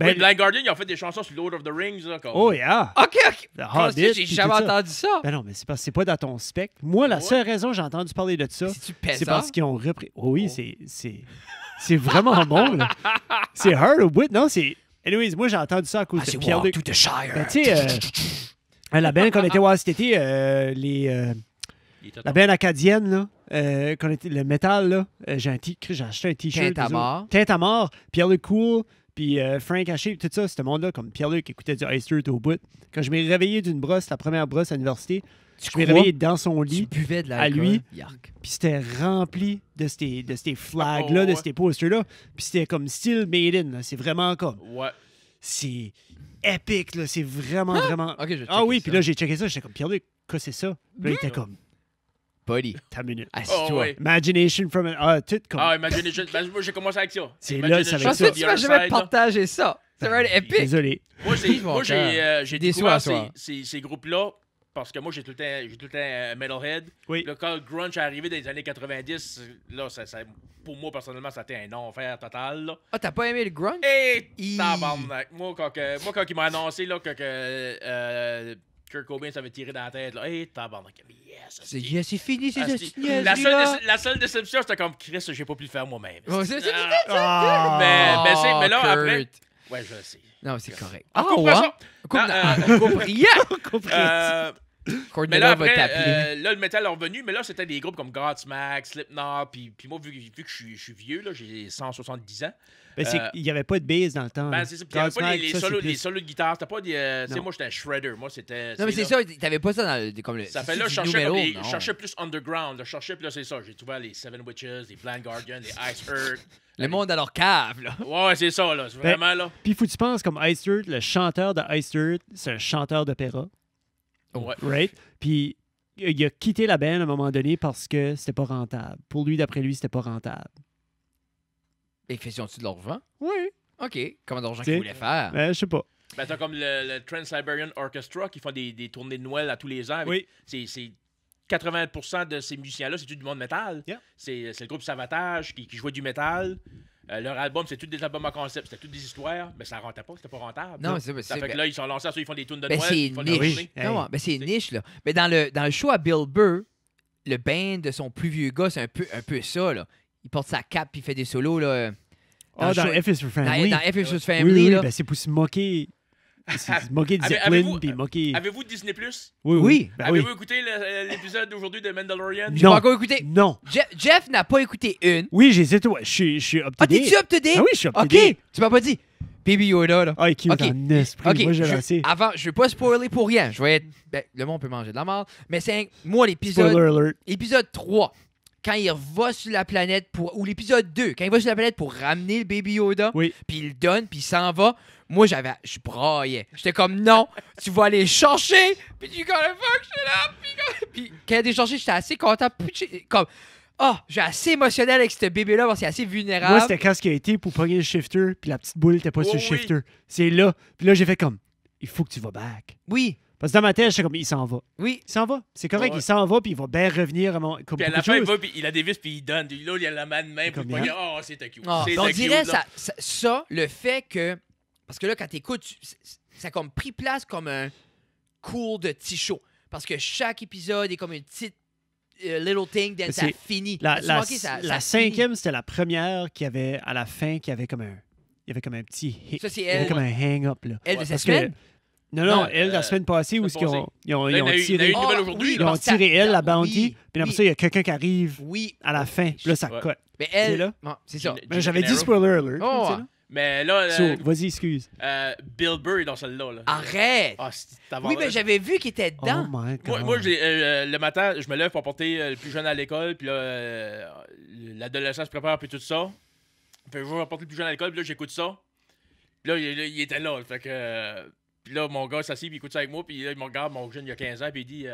Ben, Blind Guardian, ils ont fait des chansons sur Lord of the Rings. Oh, yeah. OK, OK. J'ai jamais entendu ça. Ben non, mais c'est parce que c'est pas dans ton spectre. Moi, la seule raison que j'ai entendu parler de ça, c'est parce qu'ils ont repris. Oh oui, oh. c'est. C'est vraiment <laughs> bon, là. C'est Hardwood. Non, c'est. Anyways, moi, j'ai entendu ça à cause de Pierre Luc. Ben, tu sais, euh, la band qu'on était voir cet été, euh, les. Euh, la band acadienne, là, le métal, là, j'ai acheté un t-shirt. Tête à mort. Tinte à mort, Pierre Le Cool, puis euh, Frank Haché, tout ça, ce monde-là, comme Pierre-Luc qui écoutait du Ice au bout. Quand je m'ai réveillé d'une brosse, la première brosse à l'université, je m'ai réveillé dans son lit, tu buvais de à lui, puis c'était rempli de ces, de ces flags-là, oh, de ces posters-là. Puis c'était comme still made in, c'est vraiment comme... Ouais. C'est épique, là, c'est vraiment, ah! vraiment... ah oui, puis là, j'ai checké ça, j'étais comme, Pierre-Luc, quoi c'est ça? il était comme, body. <laughs> T'as minute. toi oh, Imagination from a Ah, tout comme. Ah, Imagination. Ben, moi, j'ai commencé avec ça. C'est là, ça va être ça. Je pensais que tu jamais partager ça. C'est va épique. Désolé. Moi, j'ai euh, découvert ces groupes-là parce que moi, j'ai tout le temps, j'ai tout euh, metalhead. Oui. Le quand grunge est arrivé dans les années 90, là, ça, pour moi, personnellement, ça a été un enfer total. Là. Ah, t'as pas aimé le grunge? Et tabarnak! Moi, quand, que, moi, quand il m'a annoncé là, que, euh, Kurt Cobain s'avait tiré dans la tête. Là. Hey, tabarnak. Yes, c'est yes, c'est fini, c'est yes, la, seule la seule déception, c'était comme Chris, j'ai pas pu le faire moi-même. c'est mais, mais, là, après. Ouais, je sais. Non, c'est correct. Ah, oh, ouais? Compris. mais là, après, euh, là, le métal est revenu, mais là, c'était des groupes comme Godsmack, Slipknot, puis, puis moi, vu, vu que je suis, vieux, là, j'ai 170 ans, euh, il n'y avait pas de bass dans le temps. Ben, il n'y avait pas les, solos, de guitare. T'as pas des. Euh, moi, j'étais un Shredder. Moi, c'était. Non, mais c'est ça. T'avais pas ça dans le. Comme ça fait là, je cherchais, je cherchais plus underground. Je cherchais, puis là, c'est ça. J'ai trouvé les Seven Witches, les Blind Guardian, les Ice Earth. Le monde à leur cave, là. Ouais, c'est ça, là. Ben, vraiment, là. Puis, faut que tu penses, comme Ice Earth, le chanteur de Ice Earth, c'est un chanteur d'opéra. Ouais. Right? Puis, il a quitté la band à un moment donné parce que c'était pas rentable. Pour lui, d'après lui, c'était pas rentable. Et faisions-tu de l'argent? Oui. OK. Comment d'argent qu'ils voulaient faire? Ben, je sais pas. Ben, t'as comme le, Trans-Siberian Orchestra qui font des, des, tournées de Noël à tous les ans. oui. C'est 80% de ces musiciens-là, c'est tout du monde métal. Yeah. C'est le groupe Savatage qui, qui jouait du métal. Euh, leur album, c'est tous des albums à concept, c'était toutes des histoires, mais ben, ça rentait pas, c'était pas rentable. Non, c'est ça. Fait que là, ils sont lancés ils font des tournées de ben, Noël, ils font niche. Non, ben c'est niche, là. Mais dans le, dans le show à Bill Burr, le band de son plus vieux gars, c'est un peu, un peu ça, là il porte sa cape puis il fait des solos. Là, dans, oh, dans for Family. Dans, dans F Family. Oui, oui, ben c'est pour se moquer. Se <laughs> moquer de Zeppelin puis moquer. Avez-vous Disney Plus Oui, oui. Ben avez-vous écouté l'épisode d'aujourd'hui de Mandalorian Non. J'ai pas encore écouté. Non. Jeff n'a pas écouté une. Oui, j'ai écouté. Je suis up to date. Ah, t'es-tu up to date Ah oui, je suis up to date. OK. Tu m'as pas dit. Baby Yoda, là. Ah, Ok. esprit. Moi, j'ai Avant, je vais pas spoiler pour rien. Je vais Ben, le monde peut manger de la mort. Mais c'est moi, l'épisode. Spoiler alert. Épisode 3 quand il va sur la planète pour. Ou l'épisode 2, quand il va sur la planète pour ramener le baby Yoda, oui. puis il le donne, puis il s'en va, moi j'avais. Je braillais. J'étais comme non, tu vas aller chercher, puis tu the fuck puis, quand il a cherché, j'étais assez content, comme. oh, j'ai assez émotionnel avec ce bébé-là parce qu'il est assez vulnérable. Moi, c'était quand ce qui a été pour prendre le shifter, puis la petite boule était pas sur le oh shifter. C'est là. Puis là, j'ai fait comme, il faut que tu vas back. Oui. Parce que dans ma tête, je comme, il s'en va. Oui. Il s'en va. C'est correct, il s'en va, puis il va bien revenir à mon. Puis à la fin, il va, puis il a des vis, puis il donne. Puis là, il a la main de main, puis Comme il dire, hein? Oh, ta cute. Ah. on dirait ça, ça, le fait que. Parce que là, quand t'écoutes, ça a comme pris place comme un cours de petit show. Parce que chaque épisode est comme une petite euh, little thing, then ça finit. La, cinquième, c'était la première qui avait, à la fin, qui avait comme un. Il y avait comme un petit hit. Ça, c'est Il y avait comme un hang-up, là. Elle de cette que non, non, elle, la euh, semaine passée, où ils ont, ils ont, ils ont tiré. Ils ont tiré elle, la Bounty. Puis après ça, il y a quelqu'un qui arrive à la fin. Puis là, ça cote. Mais elle. C'est ça. J'avais dit spoiler alert. Oh, mais là. Euh, vas-y, excuse. Euh, Bill Burry dans celle-là. Arrête! Ah, oui, mais j'avais vu qu'il était oh dedans. Moi, le matin, je me lève pour porter le plus jeune à l'école, puis là, l'adolescent se prépare, puis tout ça. je vais porter le plus jeune à l'école, puis là, j'écoute ça. Puis là, il, il, était là. Fait que là, mon gars s'assied, puis il écoute ça avec moi, puis là, il me regarde, mon jeune, il y a 15 ans, puis il dit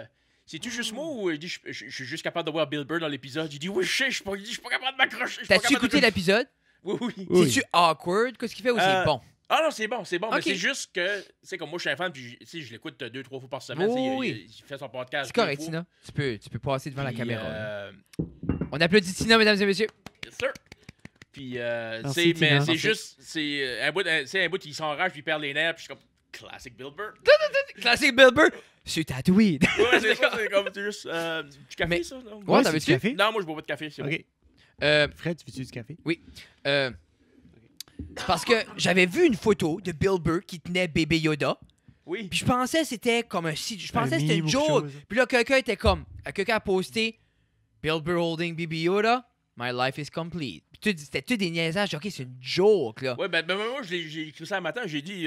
C'est-tu euh, juste moi ou il dit Je suis juste capable de voir Bill Burr dans l'épisode Il dit Oui, je sais, je suis pas, je suis capable de m'accrocher. T'as-tu écouté l'épisode? Oui, <laughs> oui. C'est-tu awkward? Qu'est-ce qu'il fait ou c'est euh, bon? Ah non, c'est bon, c'est bon, mais c'est juste que, tu sais, comme moi, je suis un fan, puis je- je l'écoute deux, trois fois par semaine. il- fait son podcast. C'est correct, Tina. Tu peux, tu peux passer devant la caméra. Euh, On applaudit Tina, mesdames et messieurs. Yes, sir. Puis, tu sais, mais c'est juste, c'est un bout, c'est un bout, il s'enrage, puis il perd les nerfs, puis je comme, <laughs> Classic Bill Burr. Classic Bill Burr. C'est tatoué. Ouais, c'est <laughs> comme juste euh, du café, ça. Non, du café? Non, moi, je bois pas de café. c'est bon. Euh, Fred, tu veux du café? oui. Euh, parce que j'avais vu une photo de Bill Burr qui tenait bébé Yoda. Oui. Puis je pensais que c'était comme un si- je pensais que c'était une joke. Puis là quelqu'un était comme euh, quelqu'un a posté Bill Burr holding BB Yoda, my life is complete. Puis c'était tout des niaisages, OK, c'est une joke là. Ouais, ben, ben moi, j'ai écrit ça le matin. J'ai dit,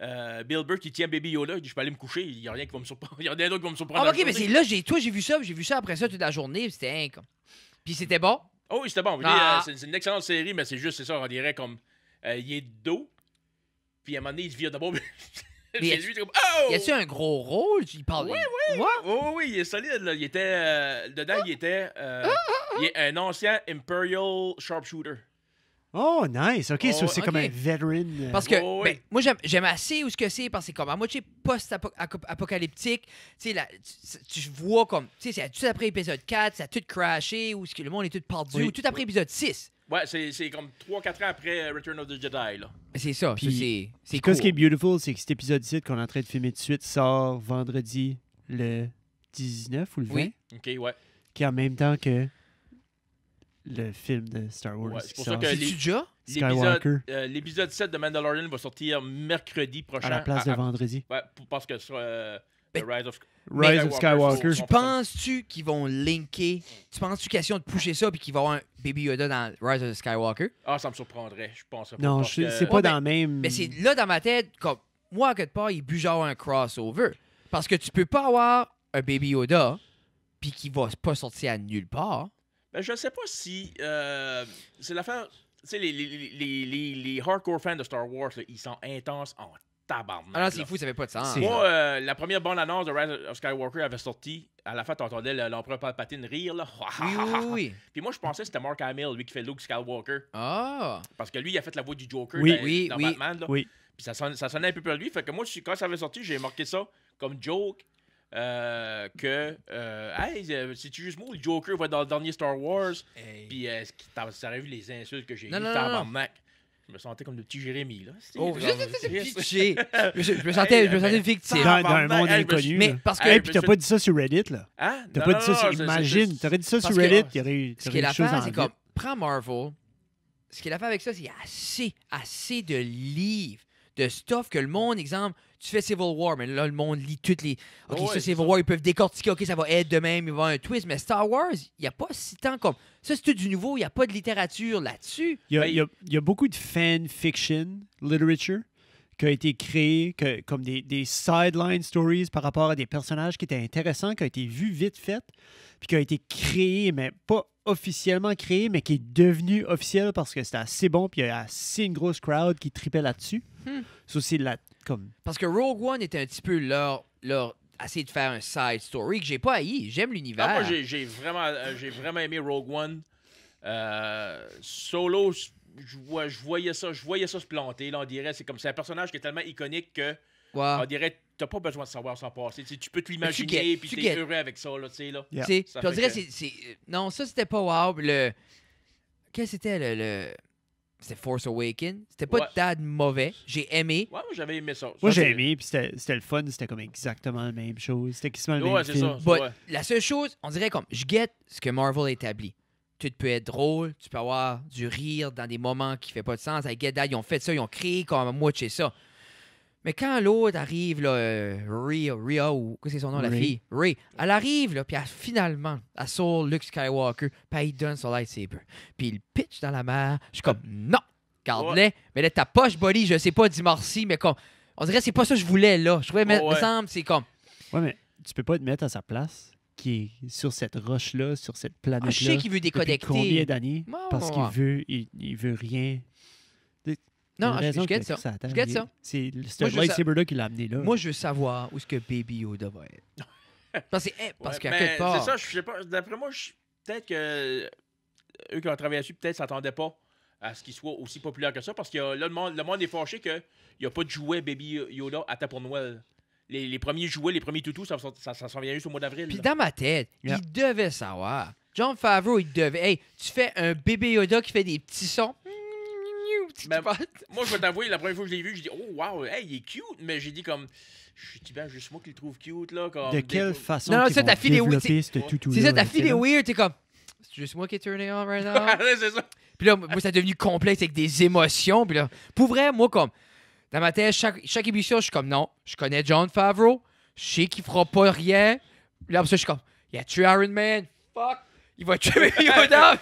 euh, Bill Burr qui tient Baby Yoda, il dit Je peux aller me coucher, il y a rien qui va me surprendre. <laughs> Il y a rien qui vont me surprendre. Ah, ok, mais c'est là, j'ai, toi, j'ai vu ça, j'ai vu ça après ça toute la journée, c'était hein, comme... Puis c'était bon. Oh, oui, c'était bon. Ah. Euh, c'est, une excellente série, mais c'est juste, c'est ça, on dirait comme. Euh, il est dos, puis à un moment donné, il se vire d'abord. <laughs> Mais lui, comme, oh! Y a-tu un gros rôle? Il parle. Oui, oui. Oui, oui, il est solide. Là. Il était. Euh, dedans, il était. Ah, un ancien Imperial Sharpshooter. Oh, nice. OK, oh, c'est comme un veteran. Euh. Parce que ben, moi, j'aime assez où ce que c'est, parce que c'est comme à moitié post-apocalyptique. Tu, tu vois comme. Tu sais, c'est tout après épisode 4, ça a tout crashé, ou que le monde est tout perdu, ou tout après épisode 6. Ouais, c'est comme 3-4 ans après euh, Return of the Jedi, là. Ben, c'est ça. Puis, c'est cool. Ce qui est beautiful, c'est que cet épisode 7 qu'on est en train de filmer de suite sort vendredi le 19 ou le 20. Oui. OK, ouais. Qui est en même temps que le film de Star Wars. c'est pour ça que l'épisode, euh, l'épisode 7 de Mandalorian va sortir mercredi prochain. À la place de vendredi. Ouais, ouais, parce que ce euh, Rise of, Rise of Skywalker. Tu penses-tu qu'ils vont linker Tu penses-tu qu'ils vont de pousser ça puis qu'il va y avoir un Baby Yoda dans Rise of Skywalker Ah, ça me surprendrait. Je pense. Non, c'est pas dans le même. Mais c'est là dans ma tête, comme moi, quelque part, il bûche avoir un crossover. Parce que tu peux pas avoir un Baby Yoda puis qu'il va pas sortir à nulle part. Je ben, je sais pas si. Euh, c'est fin Tu sais, les, les, les, hardcore fans de Star Wars, ils sont intenses en tabarnak. Ah non, c'est fou, ça fait pas de sens. Moi, euh, la première bande-annonce de Rise of Skywalker avait sorti. À la fin, entendais l'empereur Palpatine rire, Oui, oui, oui. Puis moi, je pensais que c'était Mark Hamill, lui, qui fait Luke Skywalker. Ah! Parce que lui, il a fait la voix du Joker dans, oui, Batman, Puis ça, sonnait, ça un peu pour lui. Fait que moi, quand ça avait sorti, j'ai marqué ça comme joke euh, que euh, hey, c'est-tu euh, juste moi, le Joker va dans le dernier Star Wars? Puis euh, est-ce que vu les insultes que j'ai eues par Mac? Je me sentais comme le petit Jérémy, là. Oh, je, me sentais, je me <laughs> sentais victime. Dans, un monde inconnu. Mais parce que. Hey, puis t'as pas dit ça sur Reddit, là. Hein? T'as pas dit ça sur. Imagine, t'aurais dit ça sur Reddit, il y aurait eu des choses en comme, prends Marvel. Ce qu'il a fait avec ça, c'est assez, assez de livres de stuff que le monde, exemple, tu fais Civil War, mais là, le monde lit toutes les. OK, ça, Civil War, ils peuvent décortiquer, OK, ça va être de même, il va y avoir un twist, mais Star Wars, il n'y a pas si tant comme. Ça, c'est tout du nouveau, il n'y a pas de littérature là-dessus. Il y a, y a, beaucoup de fan fiction, literature, qui a été créé que, comme des, des, sideline stories par rapport à des personnages qui étaient intéressants, qui ont été vu vite fait, puis qui a été créé, mais pas officiellement créé, mais qui est devenu officiel parce que c'était assez bon, puis il y a assez une grosse crowd qui tripait là-dessus. Hmm. aussi la. Comme... Parce que Rogue One était un petit peu leur. leur essayer de faire un side story que j'ai pas haï. J'aime l'univers. moi, j'ai, vraiment, euh, j'ai vraiment aimé Rogue One. Euh, solo, je, vois, je voyais ça, je voyais ça se planter. Là, on dirait, c'est comme c'est un personnage qui est tellement iconique que on dirait t'as pas besoin de savoir s'en passer. tu peux te l'imaginer puis t'es heureux avec ça, là, tu sais, là. Ça on dirait, Non, ça, c'était pas wow. Le... Qu'est-ce que c'était le... c'était Force Awakens. C'était pas de de mauvais. J'ai aimé. Ouais, moi j'avais aimé ça. Moi j'ai aimé, puis c'était le fun. C'était comme exactement la même chose. C'était le La seule chose, on dirait comme, je get ce que Marvel établit tu peux être drôle, tu peux avoir du rire dans des moments qui ne font pas de sens. Avec Dad, ils ont fait ça, ils ont crié comme moi, tu ça. Mais quand l'autre arrive, là, euh, ou que c'est son nom, la fille? Ray. Elle arrive, là, puis finalement, elle sort Luke Skywalker, puis elle donne son lightsaber. Puis il pitch dans la mer. Je suis comme, non, garde le Mais là, ta poche, Bolly, je sais pas, merci, mais comme, on dirait, c'est pas ça que je voulais, là. Je trouvais, mettre ensemble, c'est comme. Ouais, mais tu peux pas te mettre à sa place qui est sur cette roche-là, sur cette planète-là. Ah, je sais qu'il veut déconnecter. combien d'années? parce qu'il veut, il, veut rien. Non, ah, je, je ça. je get ça. C'est un lightsaber-là qui l'a amené là. Moi, je veux savoir où est-ce que Baby Yoda va être. <laughs> parce, que, hein, parce qu'à quelque part... C'est ça, je sais pas. D'après moi, peut-être que euh, eux qui ont travaillé dessus, peut-être s'attendaient pas à ce qu'il soit aussi populaire que ça. Parce que euh, là, le monde, le monde est fâché qu'il n'y a pas de jouet Baby Yoda à temps pour Noël les, premiers jouets, les premiers toutous, ça, ça, s'en vient juste au mois d'avril. Puis dans ma tête, il devait savoir. John Favreau, il devait. Hey, tu fais un bébé Yoda qui fait des petits sons. moi, je vais t'avouer, la première fois que je l'ai vu, j'ai dit, oh, wow, hey, il est cute, mais j'ai dit comme. Je dis ben, juste moi qui le trouve cute, là. Comme, de quelle façon Non, non, ça, fille est weird. C'est ça, ta fille est weird, t'es comme. C'est juste moi qui est turné on right now. <laughs> Puis là, moi, ça est devenu complexe avec des émotions. Puis là, pour vrai, moi, comme. Dans ma tête, chaque, chaque émission, je suis comme non, je connais John Favreau, je sais qu'il fera pas rien. Là, après ça, je suis comme, il a tué Iron Man, fuck, il va tuer Yoda.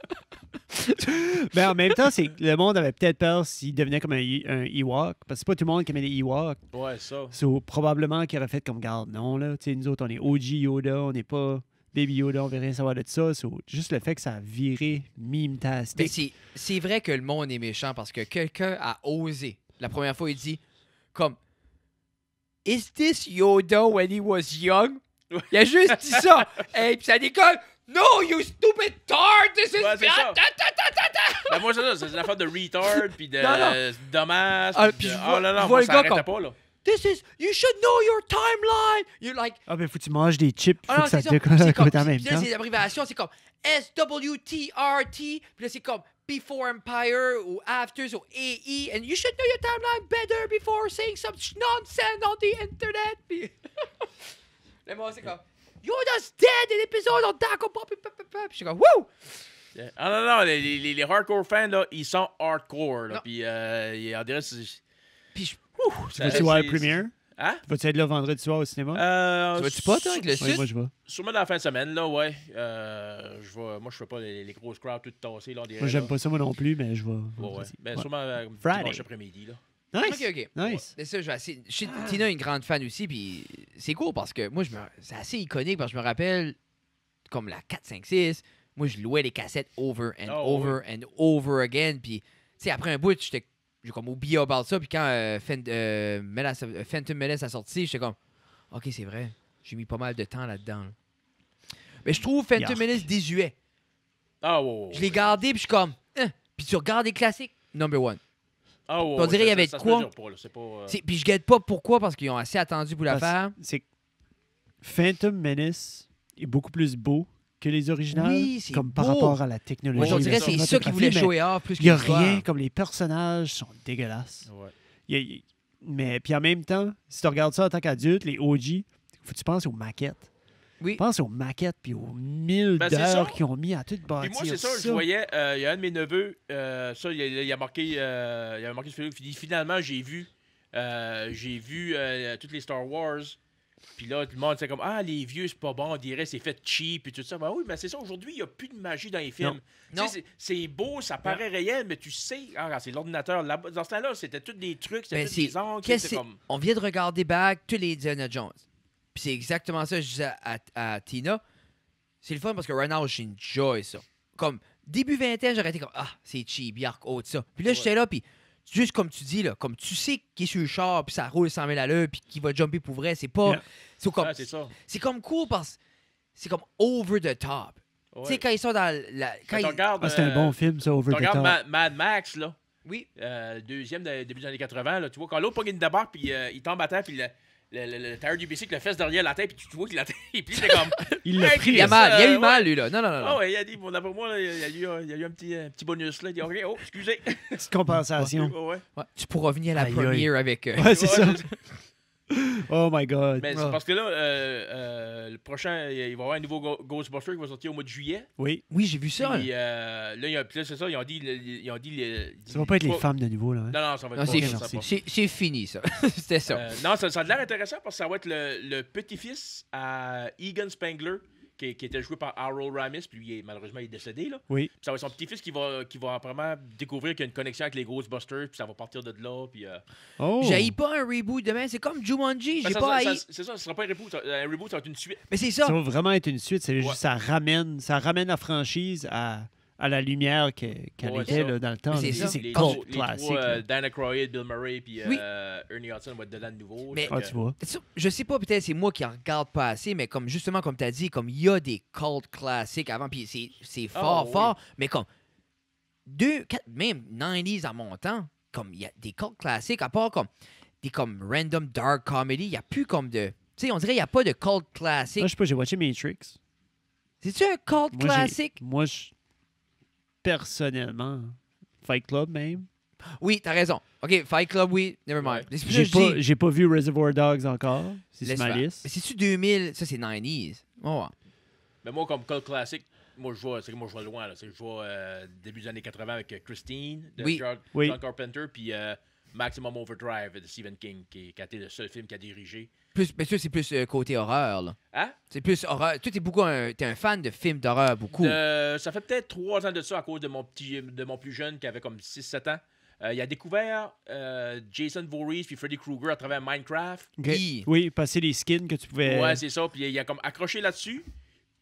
<laughs> Mais ben, en même temps, c'est le monde avait peut-être peur s'il devenait comme e, un, Ewok, parce que c'est pas tout le monde qui aimait les Ewok. Ouais, ça. c'est probablement qu'il aurait fait comme, garde, non, là, tu sais, nous autres, on est OG Yoda, on n'est pas Baby Yoda, on veut rien savoir de ça. C'est juste le fait que ça a viré meme tastic. c'est vrai que le monde est méchant parce que quelqu'un a osé la première fois, il dit comme Is this Yoda when he was young? Il a juste dit ça. Et puis ça décolle. No, you stupid tard! This is ouais, ça. Ben, moi, c'est ça. C'est une affaire de retard, puis de dommage. Ah, puis je ah, vois, oh là là, moi, ça comme... pas, là. This is. You should know your timeline! You're like. Ah, ben, faut que tu manges des chips, ah, faut ah, non, que ça te C'est comme. C'est des abréviations, c'est comme », puis là, c'est comme before Empire or after, so AE, and you should know your timeline better before saying some nonsense on the internet. Puis... le monde, c'est comme, yo, dans ce dead, l'épisode, on d'accord pas, puis, puis, puis, puis, je Ah non, non, les, les, les, hardcore fans, là, ils sont hardcore, là, puis euh, on dirait... Puis je... Ouf, ça, tu voir la première? Hein? Vas-tu être là vendredi soir au cinéma? Euh, tu vas-tu pas, toi, avec le moi, je vais. Sûrement dans la fin de semaine, là, ouais. Euh, je vais, moi, je fais pas les, grosses crowds toutes tassées, là, des. Moi, j'aime pas ça, moi non plus, mais je vais. Ouais, ben, sûrement euh, Friday. dimanche après-midi, là. Nice. OK, OK. Nice. Ça, je Tina une grande fan aussi, puis c'est cool parce que moi, me... c'est assez iconique parce que je me rappelle, comme la 4, 5, 6, moi, je louais les cassettes over and ah, over and over again, puis, tu sais, après un bout, j'étais j'ai comme oublié about ça. Puis quand euh, euh, euh, Phantom Menace a sorti, j'étais comme, OK, c'est vrai. J'ai mis pas mal de temps là-dedans. mais je trouve Phantom Menace désuet. Ah, Je l'ai gardé, puis je suis comme. Hein, puis tu regardes les classiques, number one. Ah, On dirait qu'il y avait quoi. Euh, puis je guette pas pourquoi, parce qu'ils ont assez attendu pour la faire. C'est Phantom Menace est beaucoup plus beau que les originales, comme par rapport à la technologie. on dirait c'est ça qui voulait jouer plus Il n'y a rien, comme les personnages sont dégueulasses. Ouais. mais puis en même temps, si tu regardes ça en tant qu'adulte, les OG, faut que tu penses aux maquettes. Oui. Pense aux maquettes puis aux mille ben, d'heures qu'ils ont mis à toute bâtir. Et moi, c'est ça, je voyais, euh, il y a un de mes neveux, euh, ça, il a, a, marqué, euh, il euh, a marqué Finalement, j'ai vu, j'ai vu toutes les Star Wars. Puis là, tout le monde, c'est comme Ah, les vieux, c'est pas bon, on dirait c'est fait cheap et tout ça. Ben oui, mais c'est ça, aujourd'hui, il n'y a plus de magie dans les films. Non. Tu sais, c'est beau, ça paraît réel, mais tu sais, ah, c'est l'ordinateur. dans ce temps-là, c'était tous des trucs, c'était ben, des angles. Comme... On vient de regarder back tous les Diana Jones. Puis c'est exactement ça je disais à, Tina. C'est le fun parce que right now, j'enjoy ça. Comme début 20 j'aurais été comme Ah, c'est cheap, yark, oh, ça. Puis là, j'étais là, puis juste comme tu dis, là, comme tu sais qu'il est sur le char, puis ça roule 100 000 à l'heure, puis qu'il va jumper pour vrai, c'est pas. C'est comme, c'est comme cool parce que c'est comme over the top. Tu sais, quand ils sont dans la. Quand ils... regardes, ah, c'est un bon euh, film, ça, over the top. regardes Mad Max, là. Oui. Euh, deuxième début des années 80, là, tu vois, quand l'autre pogne de barre, puis euh, il tombe à terre, puis le, le, le du bicycle, le fesse derrière la tête, puis tu te vois qu'il la tête, <laughs> il comme. <laughs> il l'a pris. Il a mal, il a eu mal, lui, là. Non, non, non. Ah, ouais, il a dit, bon, d'après moi, il, a eu, il a eu un petit, petit bonus, là. Il a dit, oh, excusez. Petite compensation. <laughs> Tu pourras venir à la première avec. Euh, ouais, c'est ça. <laughs> Oh my god. Mais c'est ah. parce que là, euh, euh, le prochain, il va y avoir un nouveau Ghostbusters Ghostbuster qui va sortir au mois de juillet. Oui, oui, j'ai vu ça. Hein. Euh, là, c'est ça, ils ont dit. Ils ont dit ça va pas être les femmes de nouveau, là. Hein. Non, non, ça va être C'est fini, ça. <laughs> C'était ça. non, ça, a l'air intéressant parce que ça va être le, le petit-fils à Egan Spangler qui, était joué par Harold Ramis, puis lui, malheureusement, il est décédé. Là. Oui. ça va être son petit-fils qui va, qui va vraiment découvrir qu'il y a une connexion avec les Ghostbusters, puis ça va partir de là. Puis, euh, oh. J'haïs pas un reboot demain, c'est comme Jumanji, ben, j'ai pas haï. C'est ça, ce sera pas un reboot, un reboot, ça va être une suite. Mais c'est ça. Ça va vraiment être une suite, ça ramène, ça ramène la franchise à à la lumière qu'elle était dans le temps. C'est ça, c'est les, cold, classique. Euh, Dan Aykroyd, Bill Murray, puis euh, Ernie Hudson va être de nouveau. Mais, ah, Je sais pas, peut-être c'est moi qui en regarde pas assez, mais comme justement, comme tu as dit, comme il y a des cult classiques avant, puis c'est ah, fort, fort, mais comme deux, quatre, même 90s mon temps, comme il y a des cult classiques, à part comme des comme random dark comedy, il n'y a plus comme de. Tu sais, on dirait qu'il n'y a pas de cult classique. Moi, je sais pas, j'ai watché Matrix. C'est-tu un cult classique? Moi, je personnellement, Fight Club même. Oui, t'as raison. OK, Fight Club, oui, never mind. J'ai pas, vu Reservoir Dogs encore. C'est malice liste. Mais c'est-tu 2000? Ça, c'est 90s. Oh, Mais moi, comme code classique, moi, je vois, moi, je vois loin. Là. Je vois euh, début des années 80 avec euh, Christine, de Carpenter, puis... Euh, Maximum Overdrive de Stephen King, qui, a été le seul film qu'il a dirigé. Plus, mais ça, c'est plus euh, côté horreur, là. Hein? C'est plus horreur. Toi, t'es beaucoup un, t'es un fan de films d'horreur, beaucoup. Euh, ça fait peut-être trois ans de ça à cause de mon, petit, de mon plus jeune qui avait comme 6-7 ans. Euh, il a découvert Jason Voorhees puis Freddy Krueger à travers Minecraft. Oui, passer les skins que tu pouvais. Ouais, c'est ça. Puis il a comme accroché là-dessus.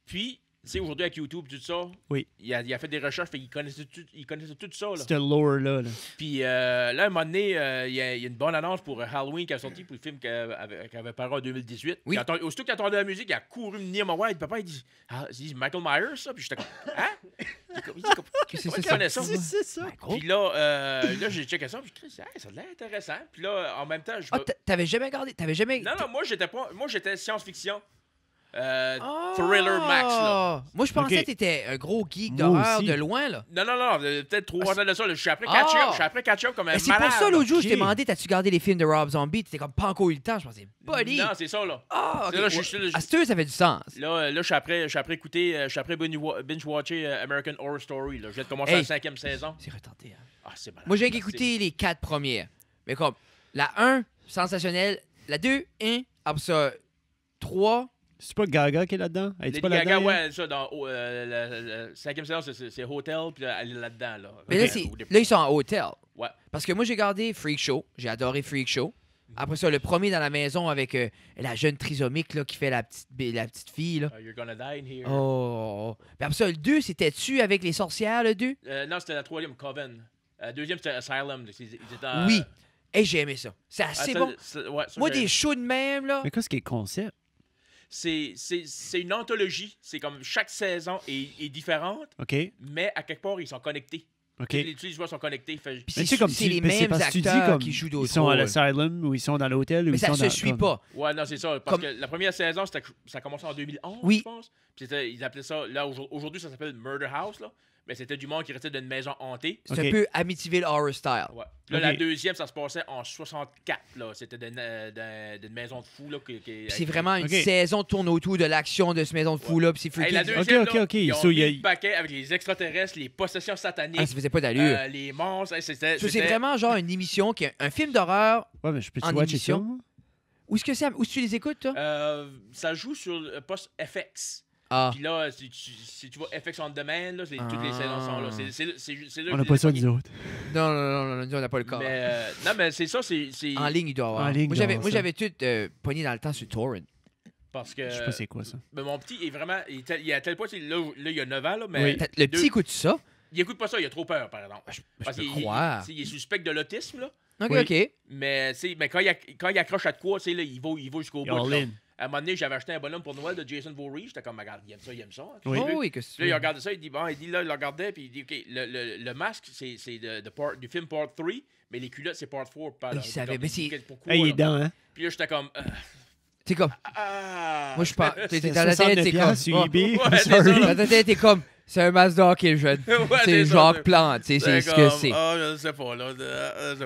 Puis sais, aujourd'hui avec YouTube, tout ça, oui. il, a, fait des recherches, il connaissait tout, il tout ça. C'était lore là, Puis euh, là, à un moment donné, euh, il, y a, une bonne annonce pour euh, Halloween qui a sorti pour le film qui avait, paru en 2018. Oui. aussitôt qu'il a entendu la musique, il a couru me dire et papa, il dit, ah, il Michael Myers, ça. Puis j'étais comme Hein Il dit comment ce que c'est ça C'est ça. Puis là, euh, là j'ai checké ça, puis je dis ça a l'air intéressant. Puis là, en même temps, je. Ah, t'avais jamais regardé, T'avais jamais. Non, non, moi, j'étais pas... moi, j'étais science-fiction. Euh, Thriller ah! Max. Là. Moi, je pensais que t'étais un gros geek d'horreur de loin. là. Non, non, non, euh, peut-être trois ah, ans de ça. Je suis après catch-up. Ah! Je suis après catch-up comme un malade. C'est pour ça, l'autre jour, je t'ai demandé t'as-tu gardé les films de Rob Zombie T'étais comme pas encore le temps. Je pensais, buddy. Non, c'est ça, là. Ah, oh, Astuce ça fait du sens. Là, euh, là je suis après, je après écouter, je suis après binge-watcher American Horror Story. Je viens de commencer la cinquième saison. C'est retenté. Hein. Ah, c'est malade. Moi, j'ai écouté les quatre premières. Mais comme, la 1, sensationnelle. La 2, 1, après ça, 3, c'est pas Gaga qui est là-dedans? Elle est pas Gaga, ouais, ça, dans euh, le, cinquième c'est- c'est Hotel, puis elle est là-dedans. Là. Mais là, ils sont en hotel Ouais. Parce que moi, j'ai gardé Freak Show. J'ai adoré Freak Show. Après ça, le premier dans la maison avec euh, la jeune trisomique là, qui fait la petite, la petite fille. Là. Oh, you're gonna die here. Oh. Puis après ça, le 2, c'était-tu avec les sorcières, le deux? Euh, non, c'était la troisième, Coven. La deuxième, c'était Asylum. Oui. et j'ai aimé ça. C'est ah, assez bon. Moi, des shows de même, là. Mais qu'est-ce qui est concept? c'est une anthologie. C'est comme chaque saison est, différente, mais à quelque part, ils sont connectés. Les, joueurs sont connectés. Fait... C'est comme si, les mêmes acteurs qui jouent d'autres Ils sont à l'asylum ou ils sont dans l'hôtel. Mais ça ne se suit pas. Ouais, non, c'est ça. Parce que la première saison, ça a commencé en 2011, je pense. Ils appelaient ça, là, aujourd'hui, ça s'appelle Murder House mais c'était du monde qui restait d'une maison hantée. C'est un peu Amityville Horror Style. Ouais. Là, la deuxième, ça se passait en 64. Là. C'était d'une, euh, d'une maison de fous. Là, c'est vraiment une saison tourne autour de l'action de cette maison de fous. là Là, c'est la deuxième, ils ont mis le paquet avec les extraterrestres, les possessions sataniques. Ah, ça faisait pas d'allure. Euh, les monstres. c'était, C'est vraiment genre une émission, qui un film d'horreur. Ouais, mais je peux en émission. Question? Où est-ce que c'est? Où est-ce que tu les écoutes, toi? Euh, ça joue sur le poste FX. Ah. Puis là, si tu, vois FX on Demand, là, toutes les ah. saisons sont là. on n'a pas ça, nous autres. Non, non, non, non, non, on n'a pas le corps. Euh, non, mais c'est ça. C'est, En ligne, il doit avoir. En ligne, moi, j'avais, moi, j'avais tout euh, pogné dans le temps sur Torrent. Parce que. Je sais pas c'est quoi ça. Mais mon petit est vraiment. Il, est à tel point, là, il y a 9 ans, là, mais. Le petit écoute ça. Il écoute pas ça, il a trop peur, par exemple. Ah, je, peux il, Il, est suspect de l'autisme, là. OK, OK. Mais, mais quand, il, quand il accroche à de quoi, là, il va, il va jusqu'au bout. À un moment donné, j'avais acheté un bonhomme pour Noël de Jason Voorhees. J'étais comme, regarde, il aime ça, il aime ça. Hein. oui, oui, Là, il regardait ça, il dit, bon, il dit, là, il regardait, puis il dit, OK, le, le, le masque, c'est, c'est de, part, du film Part 3, mais les culottes, c'est Part 4. Pas, il savait, mais c'est. il est dedans, hein? Puis là, j'étais comme. Euh, t'es comme. Ah, ah. moi, je suis <laughs> T'es dans la tête, t'es comme. dans tête, t'es comme. C'est un masque d'hockey, jeune. <laughs> c'est Jacques Plante, c'est ce que c'est. oh, je sais pas, là.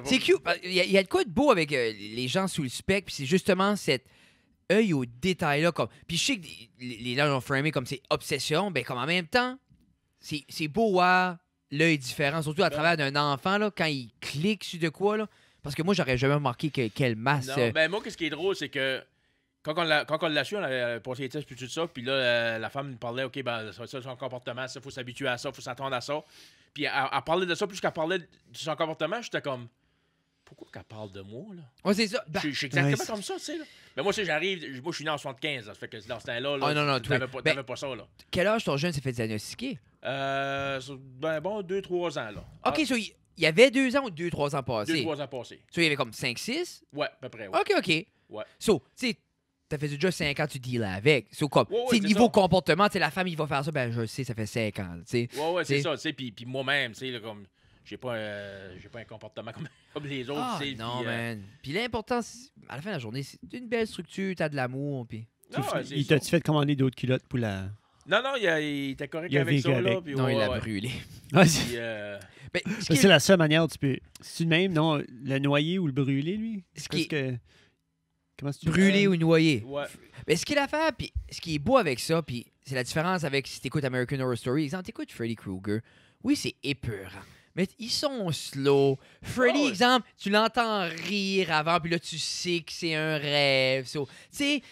C'est cute. Il y, a de quoi de beau avec euh, les gens sous le spec, puis c'est justement cette œil aux détails là comme puis je sais que les, gens ont framé comme c'est obsession ben comme en même temps c'est beau voir l'œil différent surtout à ben. travers d'un enfant là quand il clique sur de quoi là parce que moi j'aurais jamais remarqué quelle masse non, euh, ben moi qu'est-ce qui est drôle c'est que quand on l'a on su on avait euh, passé les tests puis tout ça puis là euh, la femme nous parlait OK ben ça, ça son comportement ça faut s'habituer à ça faut s'attendre à ça puis elle, parler parlait de ça plus qu'elle parlait de son comportement j'étais comme pourquoi qu'elle parle de moi, là? c'est ça. je, suis ben, exactement comme ça, tu sais, là. Mais moi, si j'arrive, moi, je suis né en 75, là, ça fait que dans ce temps-là, là, oh, non, non, tu n'avais pas, ben, pas, ça. Là. Quel âge ton jeune s'est fait diagnostiquer? Euh, ben bon, 2-3 ans, là. OK, ah. so, il y avait 2 ans ou 2-3 ans passés? 2-3 ans passés. So, il y avait comme 5-6? Ouais, à peu près, ouais. OK, OK. Ouais. So, tu sais, t'as fait déjà 5 ans que tu deals avec. C'est so, comme, ouais, ouais, niveau ça. comportement, la femme, il va faire ça, ben je sais, ça fait 5 ans. T'sais, ouais, ouais, c'est ça. Puis moi-même, tu sais, comme, j'ai pas, euh, pas un comportement comme, <laughs> les autres. Ah, non, mais euh. man. Puis l'important, à la fin de la journée, c'est une belle structure, t'as de l'amour. Ah, il t'a-tu fait commander d'autres culottes pour la. Non, non, il, t'a était correct avec ça. Là, non, il l'a brûlé. <laughs> c'est euh, la seule manière où tu peux. C'est le même, non Le noyer ou le brûler, lui ce que... Comment tu Brûler ou noyer. Mais ce qu'il a fait, puis ce qui est beau avec ça, puis c'est la différence avec si t'écoutes American Horror Story. Exemple, t'écoutes Freddy Krueger. Oui, c'est épurant mais ils sont slow. Freddy, oh, exemple, tu l'entends rire avant, puis là, tu sais que c'est un rêve. tu sais,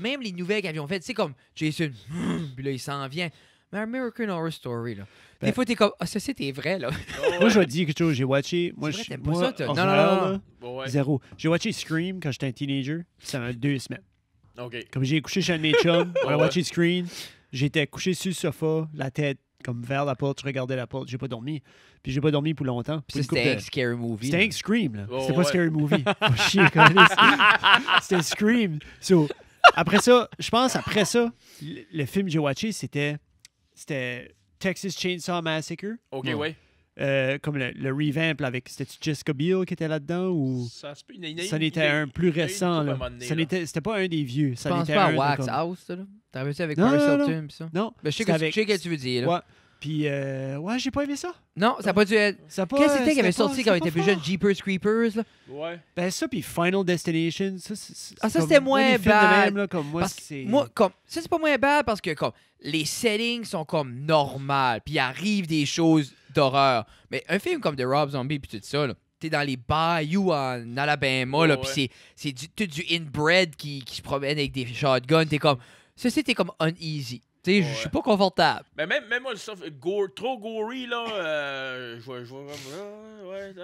même les nouvelles qu'ils avaient faites, c'est comme Jason, <laughs> puis là, il s'en vient. Mais American Horror Story, là. Des ben fois, t'es comme, ah, ça, c'était vrai, là. <laughs> moi, je vais te dire quelque chose, j'ai watché. Moi, je. Pas ça, non, non, non, non, Zéro. J'ai watché Scream quand j'étais un teenager, ça m'a deux semaines. OK. Comme j'ai couché chez un de mes chums, on watché Scream, j'étais couché sur le sofa, la tête comme vers la porte, je regardais la porte, j'ai pas dormi. Puis j'ai pas dormi pour longtemps. C'était un scary movie. C'était un scream, là. Oh, c'était pas scary movie. <laughs> chier, C'était scream. So, après ça, je pense, après ça, le, film que j'ai watché, c'était. C'était Texas Chainsaw Massacre. Ok, ouais. Euh, comme le, revamp avec c'était Jessica Biel qui était là-dedans ou ça, n'était un plus récent ça n'était c'était pas un des vieux ça n'était pas à Wax House là t'as vu ça avec Paris Hilton pis ça non mais ben, je sais ce que tu veux dire Puis, euh, ouais, j'ai pas aimé ça. Non, ça n'a pas dû être. Qu'est-ce que c'était qui avait sorti quand on était plus jeune? Jeepers Creepers, là. Ouais. Ben, ça, puis Final Destination, ça, c'est. Ah, ça, c'était moins bad. comme moi, c'est. comme. Ça, c'est pas moins bad parce que, comme, les settings sont comme normales. Puis, il arrive des choses d'horreur. Mais un film comme The Rob Zombie puis tout ça, là, t'es dans les bayous en Alabama, là, puis c'est du, tout du inbred qui, qui se promène avec des shotguns. T'es comme. Ceci, t'es comme uneasy. Tu je suis pas confortable. Mais même, moi, le gore, trop gory, là, euh, je vois. Ouais,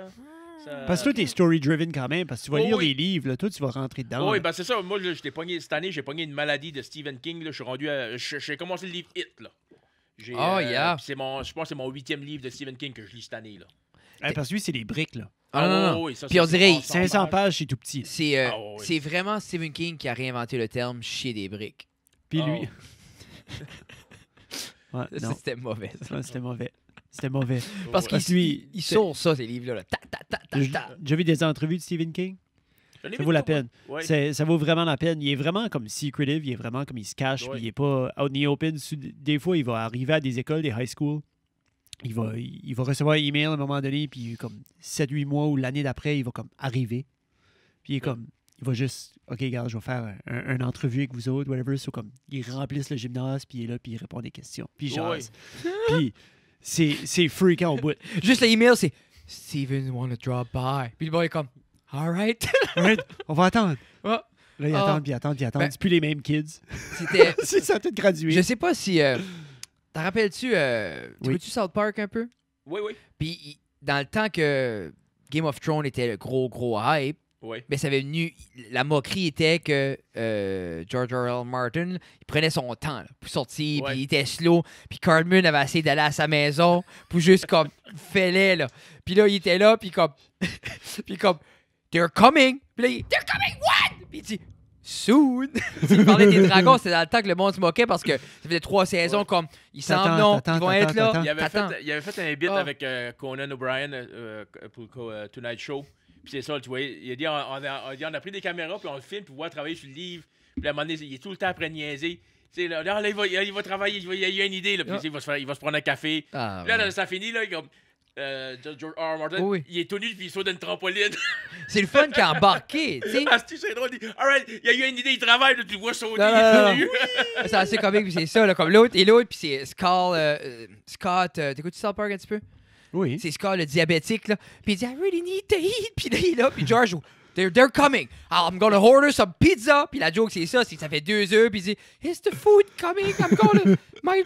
Parce que toi, t'es story-driven quand même, parce que tu vas lire les livres, là, toi, tu vas rentrer dedans. oui, ben c'est ça. Moi, là, pogné, cette année, j'ai pogné une maladie de Stephen King. Là, je suis rendu à. J'ai commencé le livre Hit, là. Oh, yeah. c'est mon, je pense que c'est mon huitième livre de Stephen King que je lis cette année. Là. parce que lui, c'est des briques, là. Ah, non, non, Puis on dirait. 500 pages, pages c'est tout petit. C'est euh, ah, c'est vraiment Stephen King qui a réinventé le terme chier des briques. Puis lui. c'était mauvais. c'était mauvais. C'était mauvais. Parce qu'il sort ça, ces livres-là. J'ai vu des entrevues de Stephen King. Ça vaut la peine. Ça vaut vraiment la peine. Il est vraiment comme secretive, il est vraiment comme il se cache, il est pas out in open. Des fois, il va arriver à des écoles, des high schools. Il va, il va recevoir un email à un moment donné, puis comme 7-8 mois ou l'année d'après, il va comme arriver. Puis il est comme, il va juste, OK, gars, je vais faire une un entrevue avec vous autres, whatever. So, comme, il remplissent le gymnase, puis il est là, puis il répond des questions. Puis genre, puis c'est, c'est freakant au bout. Juste l'email, c'est Steven to drop by. Puis le boy est comme, Alright, right. On va attendre. <laughs> Là, ils ah. attendent, puis ils attendent, puis ils attendent. c'est plus les mêmes kids. C'était. <laughs> ça a peut-être gradué. Je sais pas si. Tu euh, T'en rappelles-tu. Euh, tu oui. tu South Park un peu? Oui, oui. Puis dans le temps que Game of Thrones était le gros, gros hype, mais ben, ça avait venu. La moquerie était que euh, George R. R. Martin, il prenait son temps pour sortir, puis il était slow. Puis Carl avait essayé d'aller à sa maison pour juste comme. <laughs> fêler, là. Puis là, il était là, puis comme. puis comme They're coming! Puis là, They're coming what? Puis il dit Soon! <laughs> il parlait des dragons, c'était dans le temps que le monde se moquait parce que ça faisait trois saisons comme ils s'en vont, ils vont être là. Il avait, fait, un bit ah. avec euh, Conan O'Brien euh, pour euh, Tonight Show. Puis c'est ça, tu vois. Il a dit on, a, pris des caméras, puis on filme, puis on travailler sur le livre. Puis à un il est tout le temps après niaiser. Là, là, il, va, travailler, il, va, a eu une idée, là, puis ah. il, va se prendre un café. Ah, là, ça finit, là, euh, George R. R. Martin, oui. il est tenu nu puis il saute d'une trampoline. <laughs> c'est le fun qui a <laughs> embarqué, tu sais. Ah, c'est drôle. Il All right, il y a eu une idée, il travaille, tu le vois sauter. <laughs> c'est assez comique, puis c'est ça, là, comme l'autre. Et l'autre, puis c'est Scott. Euh, euh, Scott, t'écoutes-tu South Park un petit peu? Oui. C'est Scott, le diabétique, là. Puis il dit, I really need to eat. Puis là, il est là, puis George, They're, they're coming. Ah, I'm gonna order some pizza. Puis la joke, c'est ça. C'est ça fait deux heures. Puis il dit, Is the food coming? I'm gonna. My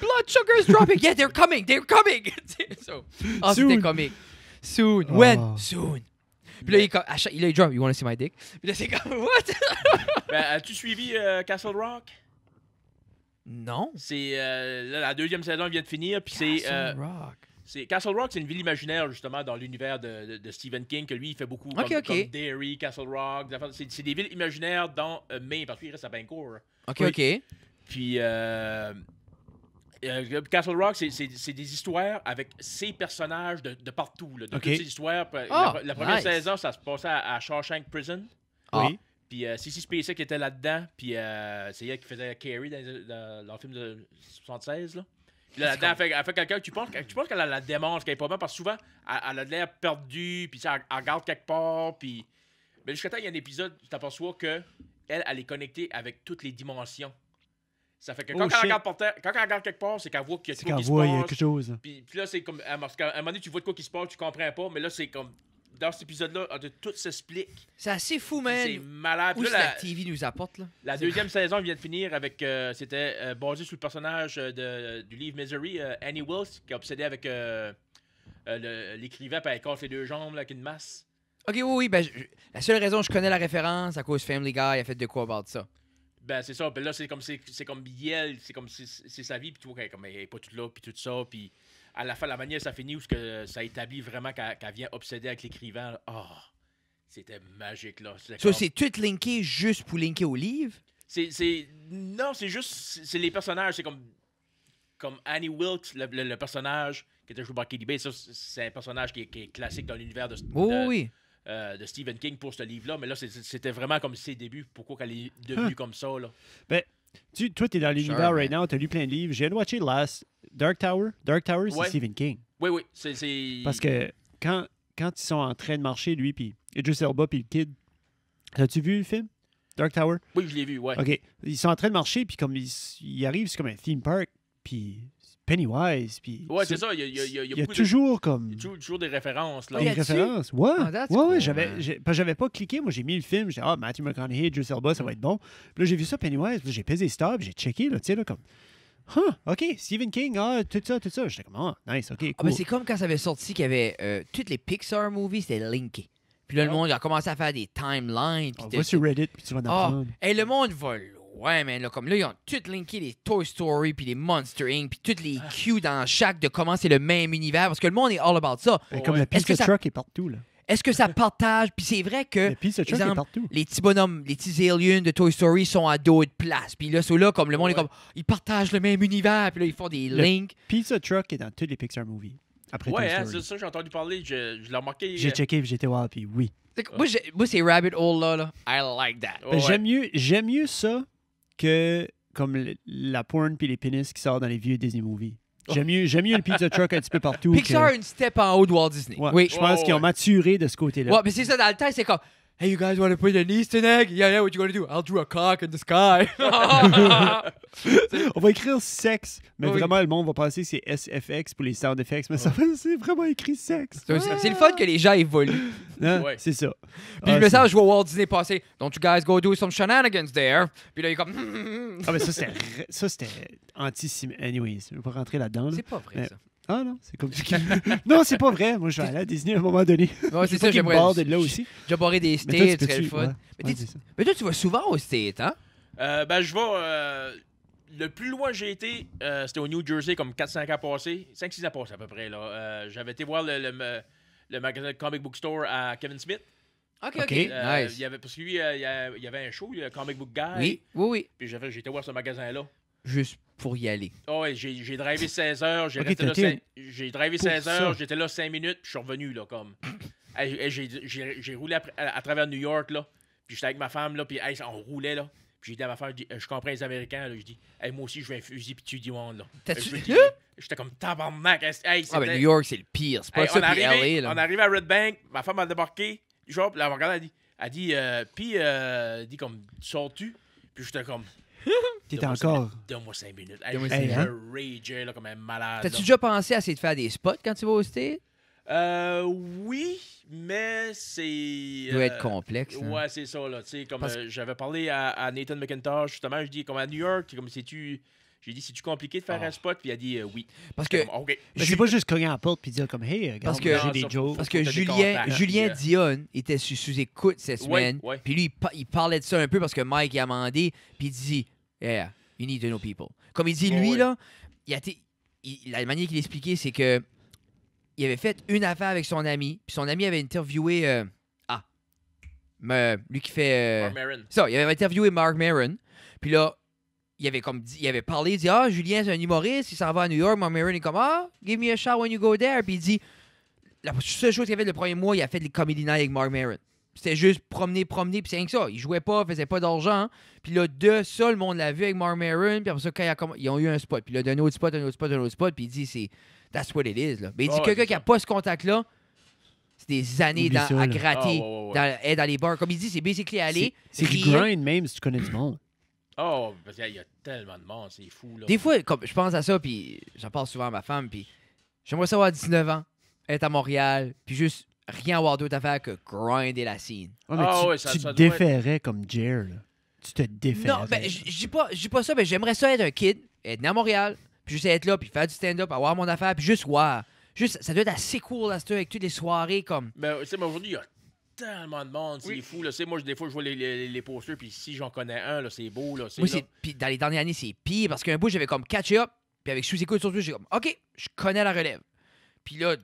blood sugar is dropping. Yeah, they're coming. They're coming. <laughs> so, oh, Soon. When? Oh. Soon. Puis là, il, il chaque, drop, You wanna see my dick? Puis là, c'est comme, What? <laughs> ben, as-tu suivi euh, Castle Rock? Non. C'est. Euh, la deuxième saison vient de finir. Puis c'est. Euh, Rock. Castle Rock, c'est une ville imaginaire, justement, dans l'univers de, Stephen King, que lui, il fait beaucoup. comme, Derry, Castle Rock. C'est, des villes imaginaires dans euh, Maine, parce qu'il reste à Bancourt. OK, OK. Puis, euh, euh, Castle Rock, c'est, des histoires avec ces personnages de, partout. Là, de toutes ces histoires. Ah, la, première saison, ça se passait à, Shawshank Prison. Ah. Oui. Puis C.C. Euh, Cissy qui était là-dedans. Puis euh, c'est elle qui faisait Carrie dans, le film de 76. Là là, elle fait, quelqu'un tu penses, tu penses qu'elle la démence, qu'elle est pas mal, parce que souvent, elle, a l'air perdue, puis ça, elle, regarde quelque part, puis. Mais jusqu'à temps, il y a un épisode, tu t'aperçois que elle, est connectée avec toutes les dimensions. Ça fait que quand, oh, elle, regarde quand elle regarde quelque part, c'est qu'elle voit qu'il y a quelque chose qui quelque chose. Puis, puis là, c'est comme. À un moment donné, tu vois de quoi qui se passe, tu comprends pas, mais là, c'est comme dans cet épisode-là, tout s'explique. C'est assez fou, man. C'est malade. Où la, TV nous apporte, La deuxième saison vient de finir avec. Euh, c'était euh, basé sur le personnage euh, de, du livre Misery, Annie Wills, qui est obsédée avec l'écrivain, puis elle les deux jambes avec une masse. Ok, oui, oui. Ben, la seule raison je connais la référence, à cause Family Guy, a fait de quoi about ça. Ben, c'est ça. Ben là, c'est comme, c'est comme Yel, c'est comme c'est sa vie, puis tout, vois comme, est pas tout là, puis tout ça, puis à la fin, la manière ça finit, où que ça établit vraiment qu'elle vient obséder avec l'écrivain. Oh, c'était magique, là. Ça, c'est tout linké juste pour linker au livre? C'est... Non, c'est juste... C'est les personnages, c'est comme... Comme Annie Wilkes, le, personnage qui était joué par Katie Bates, c'est un personnage qui est, classique dans l'univers euh, de, Stephen King pour ce livre-là, mais là, c'était vraiment comme ses débuts. Pourquoi qu'elle est devenue hum. comme ça, là? Ben, tu, toi, t'es dans l'univers right now, t'as lu plein de livres. J'ai watché Last Dark Tower. Dark Tower, c'est Stephen King. Oui, oui. c'est Parce que quand, quand ils sont en train de marcher, lui, puis Idris Elba, puis le kid, as-tu vu le film? Dark Tower? Oui, je l'ai vu, ouais. OK. Ils sont en train de marcher, puis comme ils, ils arrivent, c'est comme un theme park, puis Pennywise. Puis ouais, c'est ça. Il y a, y a, Il y a toujours comme. Y toujours, toujours, des références. Là. Des références. Ouais. Oh, ouais, ouais J'avais pas cliqué. Moi, j'ai mis le film. J'ai dit, ah, Matthew McConaughey, Drew Elba, ça va être bon. Puis là, j'ai vu ça, Pennywise. j'ai pesé stop. J'ai checké, là, tu sais, là, comme. Huh, OK, Stephen King, ah, tout ça, tout ça. J'étais comme, oh, nice, OK, cool. Ah, mais c'est comme quand ça avait sorti qu'il y avait euh, toutes les Pixar movies, c'était linké. Puis là, le monde a commencé à faire des timelines. Ah, On va sur Reddit, puis tu vas ah, dans et le monde va ouais, mais là, comme là, ils ont tout linké les Toy Story, puis les Monster Inc., puis toutes les cues ah. dans chaque de comment c'est le même univers, parce que le monde est all about ça. comme la truck est partout, là. Est-ce que ça partage? Puis c'est vrai que les petits bonhommes, les petits aliens de Toy Story sont à d'autres places. Puis là, c'est là, comme le monde est comme, ils partagent le même univers. Puis là, ils font des le links. Pizza Truck est dans tous les Pixar movies. Après ouais, hein, c'est ça, j'ai entendu parler. Je, l'ai remarqué. J'ai euh, checké checké, j'étais voir, puis oui. Moi, c'est Rabbit Hole là, là. I like that. Ben, j'aime mieux ça que comme la porn puis les pénis qui sortent dans les vieux Disney movies. Oh. J'aime mieux, le pizza truck un petit peu partout. <laughs> Pixar que... une step en haut de Walt Disney. Je pense qu'ils ont maturé de ce côté-là. Ouais, mais c'est ça, dans le temps, c'est comme hey, you guys want to put an Easter egg? Yeah, yeah, what you gonna do? I'll draw a cock in the sky. <laughs> on va écrire sexe, mais vraiment, le monde va penser que c'est SFX pour les sound effects, mais ça c'est vraiment écrit sexe. C'est le fun que les gens évoluent. Hein? Ouais. C'est ça. Puis le ah, message, je vois Walt Disney passer, Don't you guys go do some shenanigans there. Puis là, il est comme. <laughs> ah, mais ça, c'était anti-Anyways, je vais rentrer là-dedans. C'est pas vrai, ça. Ah non, c'est comme compliqué. <laughs> non, c'est pas vrai. Moi, je vais aller à Disney à un moment donné. Ouais, c'est ça, j'ai de là aussi. J'ai barré des States, c'est le fun. Mais, toi, tu vas souvent aux States, hein? Euh, ben, je vais. Euh, le plus loin que j'ai été, euh, c'était au New Jersey, comme 4-5 ans passés. 5-6 ans passés, à peu près. là. J'avais été voir le, le, le, magasin Comic Book Store à Kevin Smith. Ok, ok. Nice. y avait, parce que lui, il y avait un show, le Comic Book Guy. Oui, oui, oui. Puis été voir ce magasin-là. Juste pour y aller. Oh, ouais, j'ai drivé 16 heures, j'ai resté là j'ai drivé 16 heures, j'étais là 5 minutes, puis je suis revenu là comme. <coughs> j'ai roulé à, à, à, travers New York là, puis j'étais avec ma femme là, puis on roulait là. Puis j'ai dit à ma femme, je, comprends les Américains, là, je dis, hey, moi aussi je vais un fusil, puis tu dis monde là. J'étais comme tabarnak. ah, ben, New York c'est le pire, c'est pas ça, on, est LA, là. on à Red Bank, ma femme a débarqué, genre, là, elle regarde elle dit, elle dit, euh, puis, euh, dit comme, sors-tu? Puis j'étais comme. <laughs> encore. Donne-moi 5 minutes. cinq minutes. comme un malade. T'as-tu déjà pensé à essayer de faire des spots quand tu vas au stade? Euh, oui, mais c'est. Ça doit être euh, complexe. Hein. Ouais, c'est ça, là. comme euh, j'avais parlé à, Nathan McIntosh, justement, je dis, comme à New York, comme si tu J'ai dit, c'est-tu compliqué de faire ah. un spot? Puis il a dit, euh, oui. Parce que, je OK. pas juste cogner en porte puis dire comme Hey, regarde, j'ai des jokes. parce que Julien, Dion Julien était sous, écoute cette semaine. Puis lui, il, parlait de ça un peu parce que Mike y a mandé Puis il dit yeah, you need to know people. Comme il dit, lui, là, il a la manière qu'il expliquait, c'est que il avait fait une affaire avec son ami, puis son ami avait interviewé. Euh, ah, lui qui fait. Euh, Mark Maron. Ça, il avait interviewé Mark Maron, puis là, il avait comme il avait parlé, il dit Ah, Julien, c'est un humoriste, il s'en va à New York. Mark Maron est comme Ah, give me a shot when you go there. Puis il dit La seule chose qu'il avait le premier mois, il a fait les Comedy avec Mark Maron c'était juste promener, promener, puis c'est rien que ça. Ils jouaient pas, faisaient pas d'argent. Puis là, de ça, le monde l'a vu avec Mar Puis après ça, quand ils ont eu un spot. Puis là, d'un autre spot, un autre spot, un autre spot. Puis il dit, c'est. That's what it is. Là. Mais il dit, oh, quelqu'un qui a pas ce contact-là, c'est des années à gratter oh, Dans, les bars. Comme il dit, c'est basically aller. C'est du grind même si tu connais du monde. Oh, parce qu'il y, a tellement de monde, c'est fou. Là. Des fois, comme, je pense à ça, puis j'en parle souvent à ma femme, puis j'aimerais savoir avoir 19 ans, être à Montréal, puis juste rien avoir d'autre à faire que grinder la scene. Ah tu, ouais, te comme Jer, Tu te déférais. Non, mais je dis pas, pas ça, mais j'aimerais ça être un kid, être né à Montréal, puis juste être là, puis faire du stand-up, avoir mon affaire, puis juste voir. Juste, ça doit être assez cool, là, avec toutes les soirées, comme. Mais, tu mais aujourd'hui, il y a tellement de monde, c'est fou. Là. Moi, des fois, je vois les, les, les puis si j'en connais un, là, c'est beau. Là, dans les dernières années, c'est pire parce qu'un bout, j'avais comme catch up. Puis avec sous écoute surtout, j'ai comme, OK, je connais la relève. Puis là,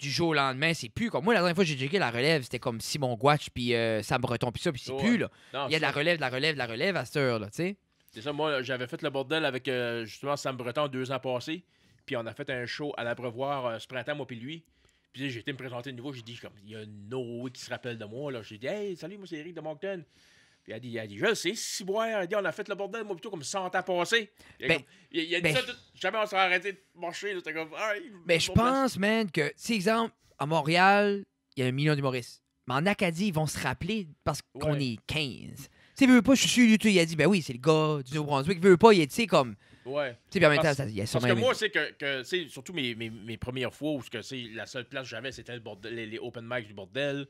du jour au lendemain, c'est plus comme. Moi, la dernière fois j'ai checké la relève, c'était comme Simon Gouache, puis Sam euh, Breton, puis ça, puis c'est plus, là. Il y a de la relève, de la relève, de la relève à cette heure, là, tu sais. C'est ça, moi, j'avais fait le bordel avec euh, justement Sam Breton deux ans passés, puis on a fait un show à l'abreuvoir euh, ce printemps, moi, puis lui. Puis j'ai été me présenter de nouveau, j'ai dit, comme, il y a un Noé qui se rappelle de moi, là. J'ai dit, hey, salut, moi, c'est Eric de Moncton. Puis il a dit, a dit je sais, si boire, a dit, on a fait le bordel, moi, plutôt comme 100 ans passés. Il a, ben, jamais on serait arrêté de marcher. C'était comme, hey, Mais je pense, man, que, si exemple, à Montréal, il y a un million d'humoristes. Mais en Acadie, ils vont se rappeler parce qu'on est 15. Tu sais, pas, je suis sûr, YouTube, il a dit, ben oui, c'est le gars du Nouveau-Brunswick. Veut pas, il est, tu sais, comme. Ouais. Tu sais, bien même il y a Parce que moi, c'est que, que surtout mes, mes, mes, premières fois où que, la seule place que j'avais, c'était le les, open mics du bordel.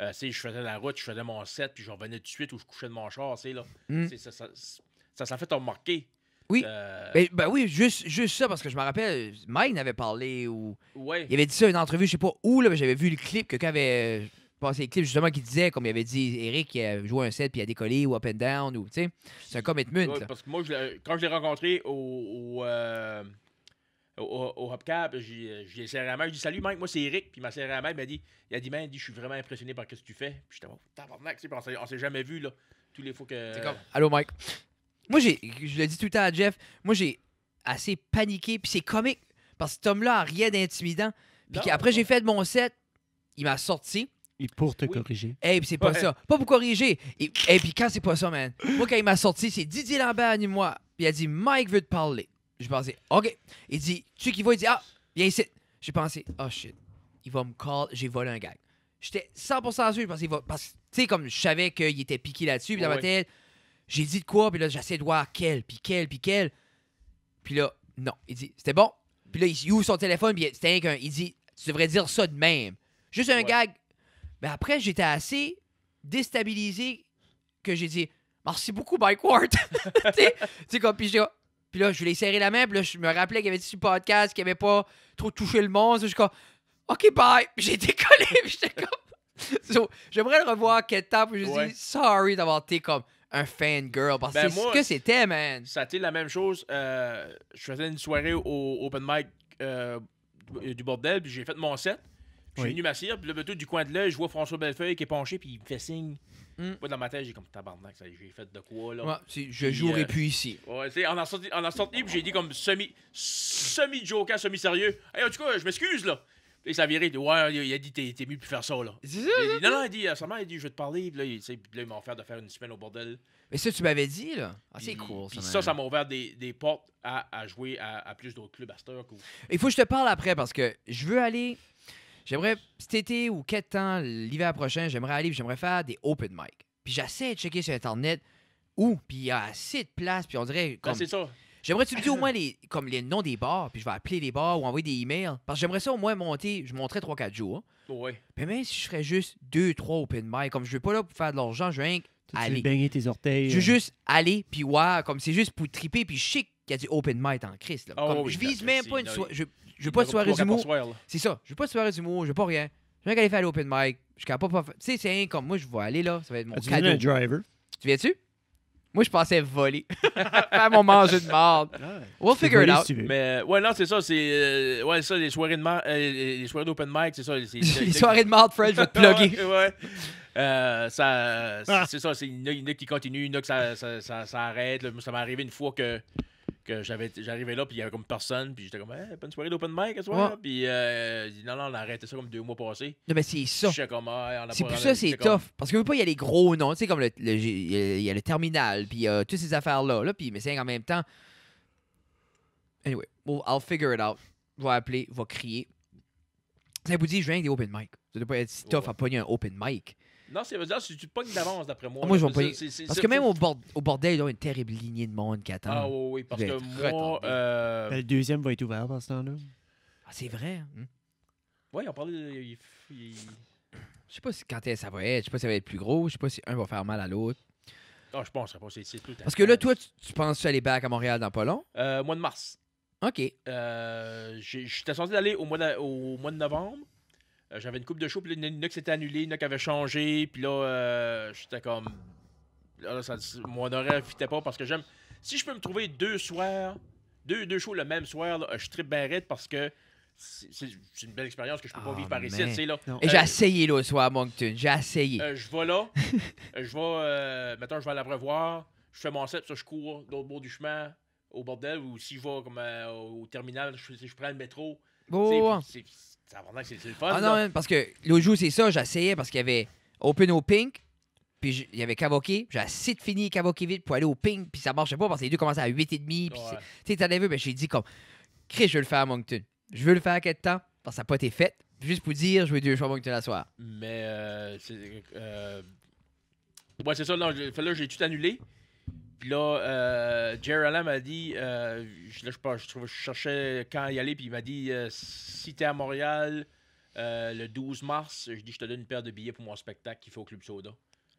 Euh, sais, je faisais la route, je faisais mon set, puis je revenais tout de suite où je couchais de mon char, tu sais, là. Hmm. Ça, ça, ça, ça fait remarquer. Oui. Euh, ben, oui, juste, juste ça, parce que je me rappelle, Mike n'avait parlé ou. Il avait dit ça une entrevue, je sais pas où, là, mais j'avais vu le clip, quelqu'un avait euh, passé le clip justement qui disait, comme il avait dit Eric, il a joué un set puis il a décollé ou up and down, ou tu sais. C'est un commitment. Ouais, parce que moi, quand je l'ai rencontré au. au euh, au, Hopcap, j'ai serré la main, je dit « salut Mike, moi c'est Eric, puis ma serré la main, il m'a dit, il a ben, dit je suis vraiment impressionné par ce que tu fais. Puis j'étais oh, tabarnak, on s'est jamais vu là, tous les fois que. C'est comme Allô Mike. Moi, j'ai, je le dis tout le temps à Jeff, moi, j'ai assez paniqué, puis c'est comique, parce que cet là a rien d'intimidant. Puis après, j'ai fait de mon set, il m'a sorti. Et pour te corriger corriger. Eh, puis c'est pas ça. Pas pour corriger. Et, eh, puis quand c'est pas ça, man. Moi, quand il m'a sorti, c'est Didier Lambert, ni moi. Puis il a dit, Mike veut te parler. Je pensais, OK. Il dit, tu sais qui va? Il dit, ah, viens ici. J'ai pensé, oh shit, il va me call, j'ai volé un gag. J'étais 100% sûr, je pensais, va. Parce que, tu sais, comme je savais qu'il était piqué là-dessus, puis dans ma tête, j'ai dit de quoi, puis là, j'essaie de voir quel, puis quel, puis quel. Puis là, non. Il dit, c'était bon. Puis là, il ouvre son téléphone, puis c'était un. Il dit, tu devrais dire ça de même. Juste un gag. Mais après, j'étais assez déstabilisé que j'ai dit, merci beaucoup, Mike Ward. <laughs> tu sais, comme, puis là, je voulais serrer la main, puis là, je me rappelais qu'il y avait dit podcast qu'il avait pas trop touché le monde. Je suis comme, OK, bye. j'ai décollé, <laughs> pis j'étais comme. <laughs> J'aimerais le revoir Ketap temps, puis je lui dis, sorry d'avoir été comme un fangirl. Parce ben, c'est ce que c'était, man. Ça a été la même chose. Euh, je faisais une soirée au open mic euh, du bordel, puis j'ai fait mon set. J'ai oui. Je venu puis le ben, du coin de l'œil, je vois François Bellefeuille qui est penché, puis il me fait signe. Mm. Moi, dans ma tête, j'ai comme tabarnak, ça, j'ai fait de quoi, là. Ouais, je puis, jouerai euh, plus ici. Ouais, en en en, puis j'ai dit comme semi, semi-joker, semi-sérieux. Hey, en tout cas, je m'excuse, là et ça viré, il Ouais, il a dit T'es, mieux de faire ça, là. ça, non, non, il dit seulement, il dit Je vais te parler. là, il, m'a offert de faire une semaine au bordel. Mais ça, tu m'avais dit, là. Ah, c'est cool, ça. Puis ça, ça m'a ouvert des, des portes à, à jouer à, plus d'autres clubs à Stock Il faut que je te parle après parce que je veux aller. J'aimerais, cet été ou quel temps, l'hiver prochain, j'aimerais aller, j'aimerais faire des open mic. Puis j'essaie de checker sur Internet où, puis il y a assez de place, puis on dirait. Ben, c'est ça. J'aimerais que tu me dis au moins les, comme les noms des bars, puis je vais appeler les bars ou envoyer des emails. Parce que j'aimerais ça au moins monter, je monterais 3-4 jours. Oui. Mais même si je ferais juste 2-3 open mic, comme je ne vais pas là pour faire de l'argent, je veux rien aller. baigner tes orteils. Je veux euh. juste aller, puis ouais, comme c'est juste pour triper, puis chic qu'il y a du open mic en Christ. Là. Ah je vise même pas une soirée. Je, ne veux pas de soirée d'humour. C'est ça. Je veux pas de soirée d'humour, je veux pas rien. Je veux aller faire l'open mic. Je ne pas. Tu sais, c'est comme moi, je vais aller là. Ça va être mon cadeau. Tu viens-tu? Moi, je pensais voler. <laughs> Faire mon manger de marde. Ah, we'll figure it out. Mais, euh, ouais, non, c'est ça. C'est, euh, ouais, ça, les soirées de euh, les soirées d'open mic, c'est ça. Les <laughs> soirées de marde, Fred, je vais te plugger. <laughs> ouais, ah. c'est, ça, c'est- une y en a- qui continuent, il ça, ça, ça, Ça m'est arrivé une fois que que j'arrivais là puis il y avait comme personne puis j'étais comme hey, bonne soirée d'open mic ce soir puis euh, non non on a arrêté ça comme deux mois passés non mais c'est ça ah, c'est plus ça c'est tough parce que veux pas il y a les gros noms tu sais comme le, le, il y a le terminal puis euh, toutes ces affaires là là puis mais c'est en même temps anyway well, I'll figure it out je vais appeler je crier ça vous dit je viens avec des open mic ça doit pas être si tough à pogner un open mic non, c'est dire si tu pognes d'avance, d'après moi. Ah, parce que même au, bord, au bordel, ils ont une terrible lignée de monde qui attend. Ah oui, oui, parce que moi. Euh, ben, le deuxième va être ouvert pendant ce temps-là. Ah, c'est vrai. Hein? Hmm. Oui, on parlait de. Je sais pas si quand ça va être, je sais pas si ça va être plus gros, je sais pas si un va faire mal à l'autre. Non, ah, je pense, pas, c'est tout. Parce que là, toi, tu, tu penses aller back à Montréal dans pas long? Euh, mois de mars. OK. Euh, J'étais censé aller au mois de, au mois de novembre. Euh, j'avais une coupe de show, puis là, il s'était annulé, le y avait changé, puis là, euh, j'étais comme. Là, ça, mon horaire ne fitait pas parce que j'aime. Si je peux me trouver deux soirs, deux, deux shows le même soir, je trippe bien parce que c'est une belle expérience que je peux pas ah, vivre par ici. Là. Euh, j'ai essayé le soir à Moncton. J'ai essayé. je vais là. <laughs> je vais. maintenant, je vais à la revoir. Je fais mon set, ça, je cours d'autre bout du chemin au bordel. Ou si je vais au terminal, je, je prends le métro. Oh, c'est le fun. Ah non, parce que l'autre jour, c'est ça, j'essayais parce qu'il y avait Open au Pink, puis il y avait Kavoké. J'ai assez de fini Kavoké vite pour aller au Pink, puis ça marchait pas parce que les deux commençaient à et Puis tu sais, t'en vu, mais ben, j'ai dit comme, Chris, je veux le faire à Moncton. Je veux le faire à quel temps parce que ça n'a pas été fait. Juste pour dire, je veux deux choix à Moncton la soirée. Mais, euh, c'est. Euh, ouais, c'est ça, non, là, j'ai tout annulé. Puis là, euh, Jerry Allen m'a dit, euh, je, pas, je, cherchais quand y aller, puis il m'a dit euh, si t'es à Montréal euh, le 12 mars, je dis je te donne une paire de billets pour mon spectacle qu'il fait au Club Soda.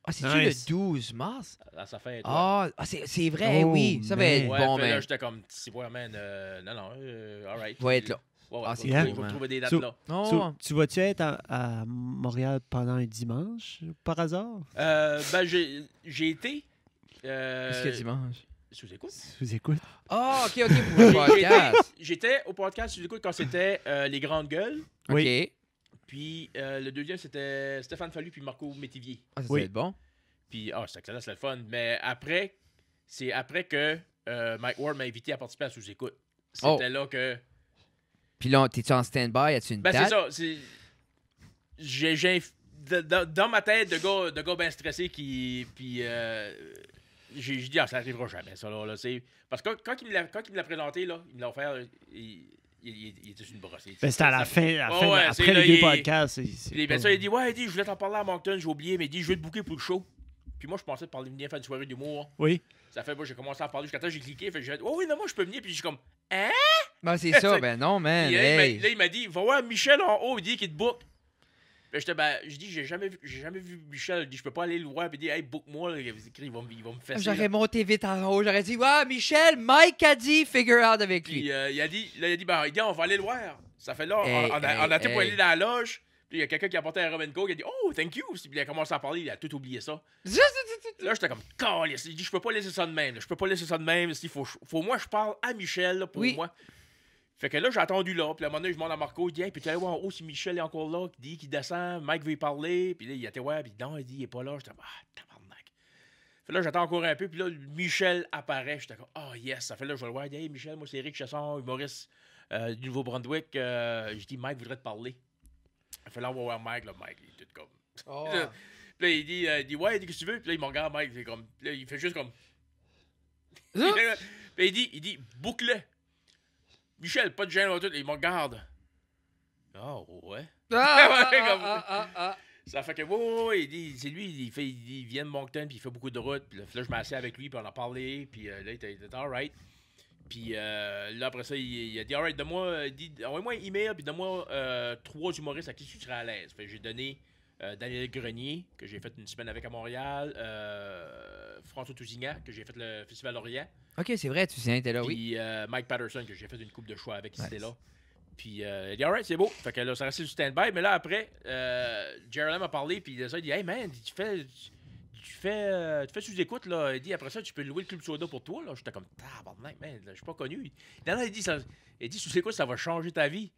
Ah, c'est-tu le 12 mars? À sa fête. Ah, ah c'est vrai, oh, oui. Ça va être ouais, bon, mais. J'étais comme, si vous man, non, non, all right. Va être là. ah, c'est trouver des dates là. Non. tu vas-tu être à, Montréal pendant un dimanche, par hasard? Euh, ben, j'ai été Qu'est-ce euh, qu'il y a dimanche? Sous écoute. Sous écoute. Ah, ok, ok, pour le podcast. J'étais au podcast sous écoute quand c'était euh, Les Grandes Gueules. OK. Puis euh, le deuxième, c'était Stéphane Fallu puis Marco Métivier. Ah, ça, oui. bon. Puis, ah, oh, excellent, c'est le fun. Mais après, c'est après que Mike Ward m'a invité à participer à Sous écoute. C'était oh. là que. Puis là, t'es-tu en stand-by? As-tu une date? Ben, c'est ça. J'ai. Dans, ma tête, de gars, de bien stressé qui. Puis j'ai dit, ah, ça n'arrivera jamais, ça. Là, Parce que quand, il me l'a, quand il présenté, là, il me l'a offert. Il, était sur une brosse. Ben, c'était à la fin, après le deux podcasts. Il, ben, dit Ouais, il dit, je voulais t'en parler à Moncton, j'ai oublié, mais il dit, je vais te bouquer pour le show. Puis moi, je pensais de parler, venir faire une soirée d'humour. Oui. Ça fait, moi, j'ai commencé à parler jusqu'à temps, j'ai cliqué. Fait j'ai dit, oh oui, non, moi, je peux venir. Puis j'ai comme, hein? Ben, c'est <laughs> ça, ben non, man. Là, il m'a dit, va voir Michel en haut, il dit qu'il te book. » Ben, ben, je dis, j'ai jamais, vu, j'ai jamais vu Michel. Je je peux pas aller le voir et dit, hey, book-moi. Il va, me faire J'aurais monté vite en haut. J'aurais dit, ouais, Michel, Mike a dit, figure out avec lui. Euh, il a dit, il a dit, ben, dit on va aller le voir. Ça fait là, eh, on, a, été pour aller dans la loge. Puis il y a quelqu'un qui a apporté un Robin Go, qui a dit Oh, thank you. Puis il a commencé à parler, il a tout oublié ça. là, j'étais comme Calice. Il dit Je peux pas laisser ça de même. Je peux pas laisser ça de même. Il faut, faut moi, je parle à Michel pour moi. Fait que là, j'ai attendu là. Puis à un moment donné, je monte à Marco, il dit Hey, puis tu allais voir en haut si Michel est encore là, qui dit qu'il descend, Mike veut y parler. Puis là, il était Ouais, puis non, il dit Il est pas là. J'étais Ah, tabarnak. Fait là, j'attends encore un peu. Puis là, Michel apparaît. J'étais comme Ah, oh, yes. Ça fait là, je vais le voir. Il Hey, Michel, moi, c'est Eric Chasson, humoriste euh, du Nouveau-Brunswick. Euh, je dis Mike voudrait te parler. Fait là, on va voir Mike. Là, Mike, il est tout comme. Oh. <laughs> Puis là, il dit, euh, il dit Ouais, dis ce que tu veux Puis là, il me regarde, Mike. C'est comme, là, il fait juste comme. <laughs> puis il dit, il dit Boucle. Michel, pas de gêne, tout. il me regarde. »« Oh, ouais. Ah, <laughs> ouais ah ah, ah, ah, ça fait que, oui, c'est lui, il, fait, il vient de Moncton, puis il fait beaucoup de routes. Puis là, je m'assieds avec lui, puis on a parlé, puis euh, là, il était all right. Puis euh, là, après ça, il, a dit, all right, donne-moi, envoie-moi un email, puis donne-moi euh, trois humoristes à qui tu serais à l'aise. Fait j'ai donné euh, Daniel Grenier, que j'ai fait une semaine avec à Montréal. Euh, François Tousignan, que j'ai fait le Festival Orient. Ok, c'est vrai, Tousignan était là, oui. Puis euh, Mike Patterson, que j'ai fait une coupe de choix avec, qui était là. Puis euh, il dit, alright, c'est beau. Fait que là, ça reste du stand-by. Mais là, après, euh, Jeremy m'a parlé, puis il a dit, hey man, tu fais tu fais, tu fais sous-écoute, là. Il dit, après ça, tu peux louer le club soda pour toi, là. J'étais comme, tabarnak, man, mec, je suis pas connu. Daniel il dit, dit sous-écoute, ça va changer ta vie.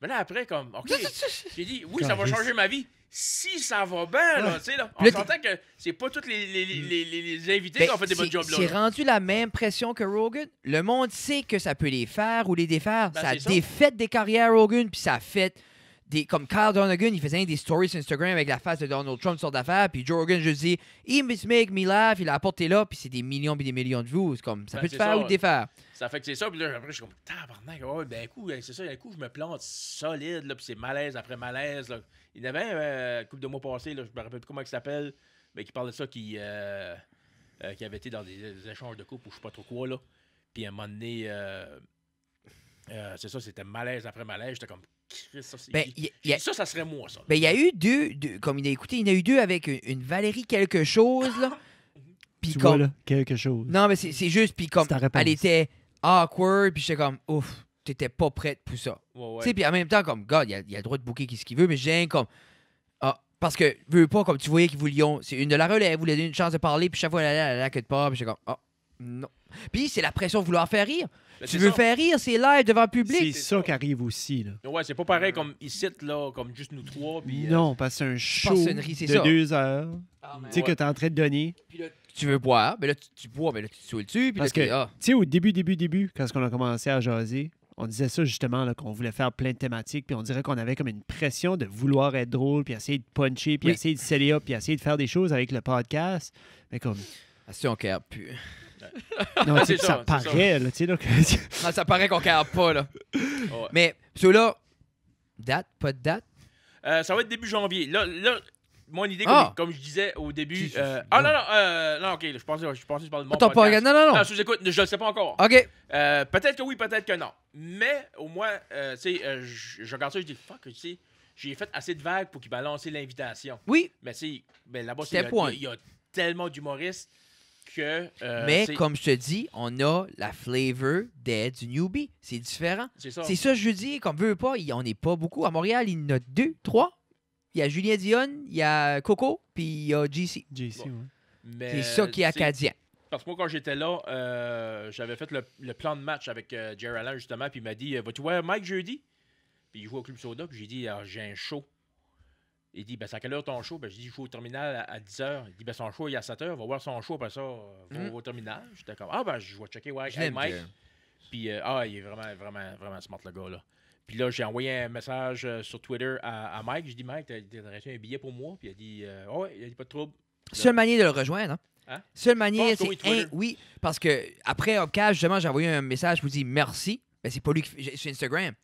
Mais là, après, comme, OK. <laughs> J'ai dit, oui, ça va changer ma vie si ça va bien, là, là. On s'entend que c'est pas tous les, les, mm. invités ben, qui ont fait des bonnes jobs, là. C'est rendu la même pression que Rogan. Le monde sait que ça peut les faire ou les défaire. Ben, ça défait des carrières, Rogan, puis ça fait comme Kyle Donegan, il faisait des stories sur Instagram avec la face de Donald Trump, sur d'affaires. Puis Joe Rogan, je dis, il me make me laugh, il a apporté là, puis c'est des millions et des millions de vues. comme, ça ben, peut se faire ou défaire. Ça fait que c'est ça, puis là, après, je suis comme, tabarnak, ben, coup, c'est ça, un coup, je me plante solide, là, puis c'est malaise après malaise. Il y avait un euh, couple de mois passés, là, je me rappelle plus comment il s'appelle, mais qui parlait de ça, qui, euh, euh, qui avait été dans des, échanges de coupe ou je sais pas trop quoi, là. Puis à un moment donné, c'est ça, c'était malaise après malaise. J'étais comme, ça, ben, ça, ça, serait moi, ça. Ben, il y a eu deux, comme il a écouté, il y en a eu deux avec une, Valérie quelque chose, là. <laughs> Puis là, quelque chose. Non, mais c'est juste, puis comme, elle était awkward, puis j'étais comme, ouf, t'étais pas prête pour ça. Ouais, puis en même temps, comme, God, il a, a le droit de bouquer qui ce qu'il veut, mais j'ai comme, ah, parce que, veut pas, comme tu voyais qu'ils voulaient, c'est une de la relève, elle voulait donner une chance de parler, puis chaque fois, elle allait à la queue de pas puis j'étais comme, oh, non. Puis c'est la pression de vouloir faire rire. Ben, tu veux faire rire, c'est live devant le public. C'est ça, qui arrive aussi. Là. c'est pas pareil comme ici, là, comme juste nous trois. Euh, non, parce que un show de deux heures. Ah, tu sais, que t'es en train de donner. Puis là, tu veux boire, mais là, tu, bois, mais là, tu te saoules dessus. parce que, tu sais, au début, début, début, quand on a commencé à jaser, on disait ça justement, qu'on voulait faire plein de thématiques, puis on dirait qu'on avait comme une pression de vouloir être drôle, puis essayer de puncher, puis essayer de sceller up, puis essayer de faire des choses avec le podcast. Mais comme. Ah, si on non, ça, paraît, là, tu sais, ça paraît qu'on regarde pas, là. Mais ceux-là, date, pas de date? Euh, ça va être début janvier. Là, là mon idée, ah! comme, je disais au début. Euh, ah non, non, euh, non, ok, je pensais, je pensais que je parlais de mon Attends, pas, non, non, non. Non, je ne le sais pas encore. Ok. Euh, peut-être que oui, peut-être que non. Mais au moins, tu sais, je, regarde ça, je dis, fuck, tu sais, j'ai fait assez de vagues pour qu'il balancent l'invitation. Oui. Mais tu ben, là-bas, c'est, il y a tellement d'humoristes. Euh, Mais comme je te dis, on a la flavor des, du newbie. C'est différent. C'est ça. je dis. Qu'on veut pas, on n'est pas beaucoup. À Montréal, il y en a deux, trois. Il y a Julien Dion, il y a Coco, puis il y a JC. JC, C'est ça qui est acadien. Parce que moi, quand j'étais là, euh, j'avais fait le, plan de match avec euh, Jerry Allen, justement, puis il m'a dit Vas-tu voir Mike jeudi Puis il joue au Club Soda, puis j'ai dit ah, J'ai un show il dit, ben, c'est à quelle heure ton show? Ben, je dis, je vais au terminal à, 10h. Il dit, ben, son show il est à 7h, on va voir son show, après ça, euh, va hmm. au terminal. J'étais comme, ah, ben, je vais checker ouais, hey, Mike. Puis, euh, ah, il est vraiment, vraiment, vraiment smart, le gars, là. Puis là, j'ai envoyé un message euh, sur Twitter à, Mike. je dis Mike, t'as reçu un billet pour moi? Puis il a dit, ah ouais, il a dit, pas de trouble. Seule manière de le rejoindre, hein? hein? Seule manière, c'est. oui, parce que après cas, justement, j'ai envoyé un message, je vous dis merci. Ben, c'est pas lui qui. Sur Instagram.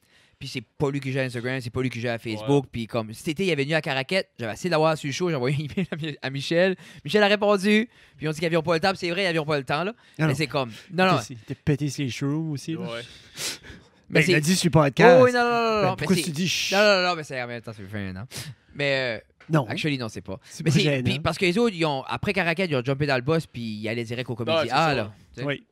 Puis c'est pas lui qui j'ai à Instagram, c'est pas lui qui j'ai à Facebook. Puis comme cet été, il avait venu à Caracat, j'avais essayé d'avoir sur le show, j'ai envoyé un email à, Michel. Michel a répondu, puis on dit qu'ils n'avaient pas le temps, c'est vrai, ils n'avaient pas le temps, là. mais c'est comme. Non, non. T'es pété ses cheveux aussi, Ouais. Mais ben, il a dit sur le podcast. Oh, oui, non, non, non. non ben, pourquoi tu dis Non, non, non, mais c'est en même temps, c'est fait Mais. Euh, non. Actually, non, c'est pas. Mais c'est parce que les autres, ils ont, après Caracat, ils ont jumpé dans le boss, puis ils allaient direct au comédien. Ah, là. Oui.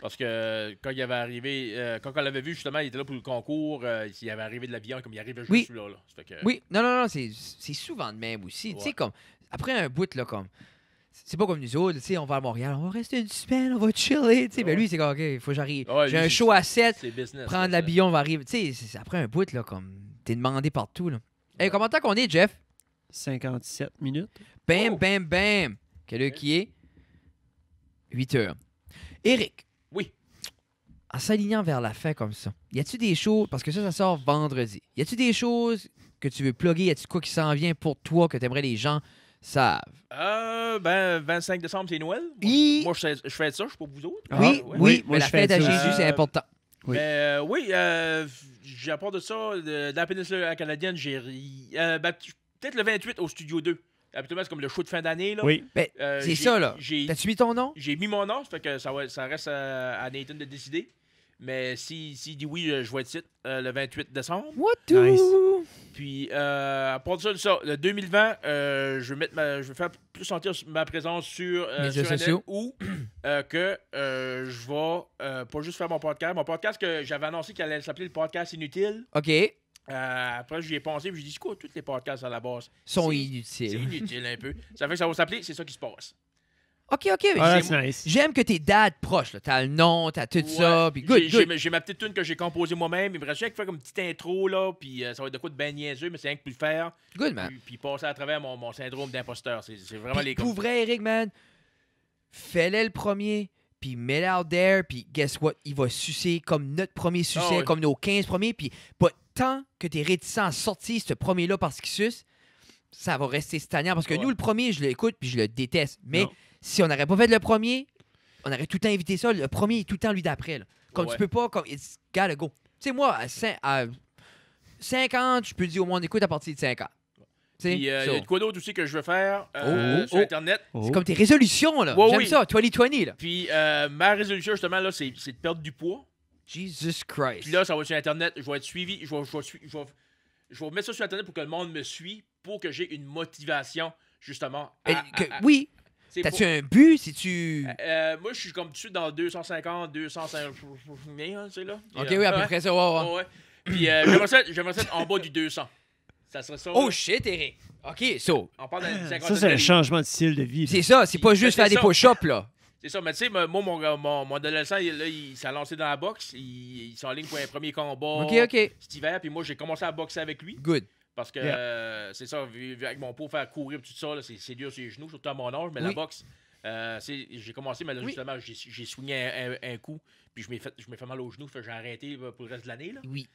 Parce que euh, quand il avait arrivé, euh, quand on l'avait vu justement, il était là pour le concours, euh, il avait arrivé de l'avion comme il arrivait juste oui. là. là. que... Oui, non, non, non, c'est souvent de même aussi. Tu sais, comme, après un bout, là, comme, c'est pas comme nous autres, tu sais, on va à Montréal, on va rester une semaine, on va chiller, tu lui, c'est comme, OK, il faut que j'arrive. J'ai un show à 7, business, prendre l'avion, on va arriver. Tu sais, après un bout, là, comme, t'es demandé partout, là. Hey, eh, comment temps qu'on est, Jeff? 57 minutes. Bam, oh! bam, bam. Quelle heure qui est? 8 heures. Eric en s'alignant vers la fin comme ça, y a-tu des choses, parce que ça, ça sort vendredi, y a-tu des choses que tu veux plugger, y a-tu quoi qui s'en vient pour toi, que t'aimerais les gens savent? Euh, ben, 25 décembre, c'est Noël. Moi, je, fais ça, je suis pour vous autres. oui, ah, oui, mais la fête à Jésus, c'est euh, important. Oui, ben, euh, oui euh, à de ça, de, la péninsule canadienne, j'ai euh, ben, peut-être le 28 au Studio 2. Habituellement, c'est comme le show de fin d'année. Là. Oui. Ben, c'est ça, là. T'as-tu mis ton nom? J'ai mis mon nom, ça fait que ça, reste à Nathan de décider. Mais s'il si, dit oui, euh, je vois euh, le titre le 28 décembre. What do? Puis, euh, pour ça, ça, le 2020, euh, je, vais mettre je vais faire plus sentir ma présence sur, les sur sociaux. ou que je vais pas juste faire mon podcast. Mon podcast que j'avais annoncé qu'il allait s'appeler le podcast inutile. OK. après, j'y ai pensé, puis j'ai dit, quoi, tous les podcasts à la base sont inutiles. C'est inutile un peu. Ça fait que ça va s'appeler, c'est ça qui se passe. OK, OK. Ah, j'aime que tes dates proches. T'as le nom, t'as tout ça. J'ai ma petite tune que j'ai composée moi-même. Il me reste juste faire comme une petite intro, là. Puis euh, ça va être de quoi de ben niaiseux, mais c'est rien que plus le faire. Good, man. Puis, puis, passer à travers mon, syndrome d'imposteur. C'est vraiment les Pour vrai, Eric, man, fais-le le premier. Puis mets-le out there. Puis guess what? Il va sucer comme notre premier ah succès, comme nos 15 premiers. Puis pas tant que t'es réticent à sortir ce premier-là parce qu'il suce, ça va rester stagnant. Parce que ah nous, le premier, je l'écoute puis je le déteste. Mais si on n'aurait pas fait le premier, on aurait tout le temps évité ça. Le premier est tout le temps lui d'après. Comme tu peux pas, comme, it's go. Tu sais, moi, à 5, 50, je peux dire au moins « écoute à partir de 50. Il euh, il y a de quoi d'autre aussi que je veux faire euh, oh, oh, sur oh. Internet. C'est comme tes résolutions, là. Ouais, J'aime oui. ça, 2020, là. Puis euh, ma résolution, justement, là, c'est de perdre du poids. Jesus Christ. Puis là, ça va être sur Internet. Je vais être suivi. Je vais, je, vais, mettre ça sur Internet pour que le monde me suit, pour que j'ai une motivation, justement. à, oui, T'as-tu un but si tu. Euh, euh, moi, je suis comme tu dans 250, 250. Hein, c'est là. Ok, oui, à peu près ça. Ouais, ouais. Puis euh, j'aimerais ça, ça être en bas du 200. Ça serait ça. Oh shit, shit, Eric. OK, so. ça, c'est un changement de style de vie. C'est ça, c'est pas juste ben, faire des push-ups, là. <laughs> C'est ça, mais tu sais, moi, mon, mon, mon adolescent, il, là, il s'est lancé dans la boxe. Il, il s'enligne pour un premier combat. OK, OK. Cet hiver, puis moi, j'ai commencé à boxer avec lui. Good. Parce que euh, c'est ça, avec mon pot, faire courir tout ça, c'est dur sur les genoux, surtout à mon âge, mais la boxe, euh, j'ai commencé, mais là, justement, j'ai soigné un, coup. Puis je m'ai fait, je fait mal aux genoux, j'ai arrêté euh, pour le reste de l'année. Oui.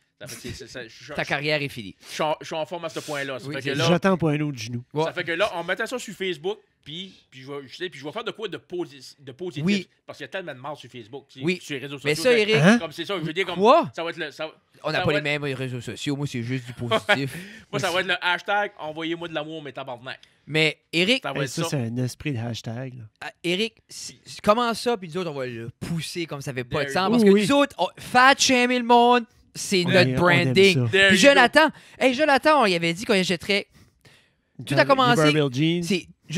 Ta carrière est finie. Je, suis en forme à ce point-là. J'attends pour un autre genou. Ça fait que là, on mettant ça sur Facebook, puis, puis, je, vais, sais, puis je vais faire de quoi de, positif. oui. Parce qu'il y a tellement de mal sur Facebook. Oui. Sur les réseaux sociaux. Mais ça, Eric. Hein? Comme c'est ça, je veux dire, comme. Quoi? Ça va être le, on n'a pas les mêmes réseaux sociaux. Moi, c'est juste du <laughs> positif. moi, ça va être le hashtag envoyez-moi de l'amour, mais tabarnak. <laughs> Mais Eric, ça, c'est un esprit de hashtag. Ah, Eric, comment ça, puis nous autres, on va le pousser comme ça fait pas parce que tout nous autres, fat le monde, c'est notre branding. Puis Jonathan, hey, Jonathan, on y avait dit qu'on achèterait. Tout a commencé. jeans.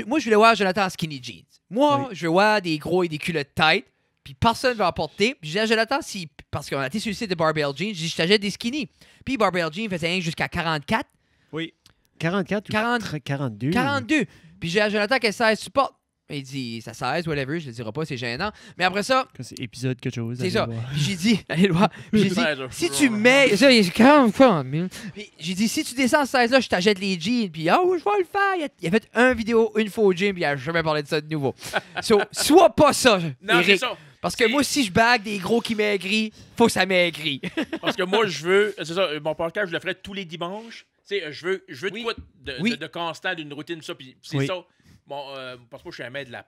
moi, je voulais voir Jonathan en skinny jeans. Moi, je veux voir des gros et des culottes tight. Puis personne ne veut en porter. Puis je dis à Jonathan, si, parce qu'on a été sur le site de Barbell Jeans, je dis, je t'achète des skinny. Puis Barbell Jeans faisait rien jusqu'à 44, Oui, 44 ou 42. 42. Puis j'ai à Jonathan, qu'est-ce que ça supporte? il dit, ça cesse, whatever, je le dirai pas, c'est gênant. Mais après ça. C'est épisode quelque chose. C'est ça. J'ai dit, <laughs> allez le voir. J'ai dit, si tu mets. Ça, il quand même J'ai dit, si tu descends à 16 là, je t'achète les jeans, puis oh, je vais le faire. Il a, fait une vidéo, une fois au gym, puis il a jamais parlé de ça de nouveau. <laughs> Sois soit pas ça. Non, c'est ça. Parce que moi, si je bague des gros qui maigrit, faut que ça maigrit. <laughs> parce que moi, je veux. C'est ça, mon podcast, je le ferai tous les dimanches. Tu sais, je veux, je de, de, constant, d'une routine, ça, puis c'est ça Bon, euh, parce que moi, je suis un maître de la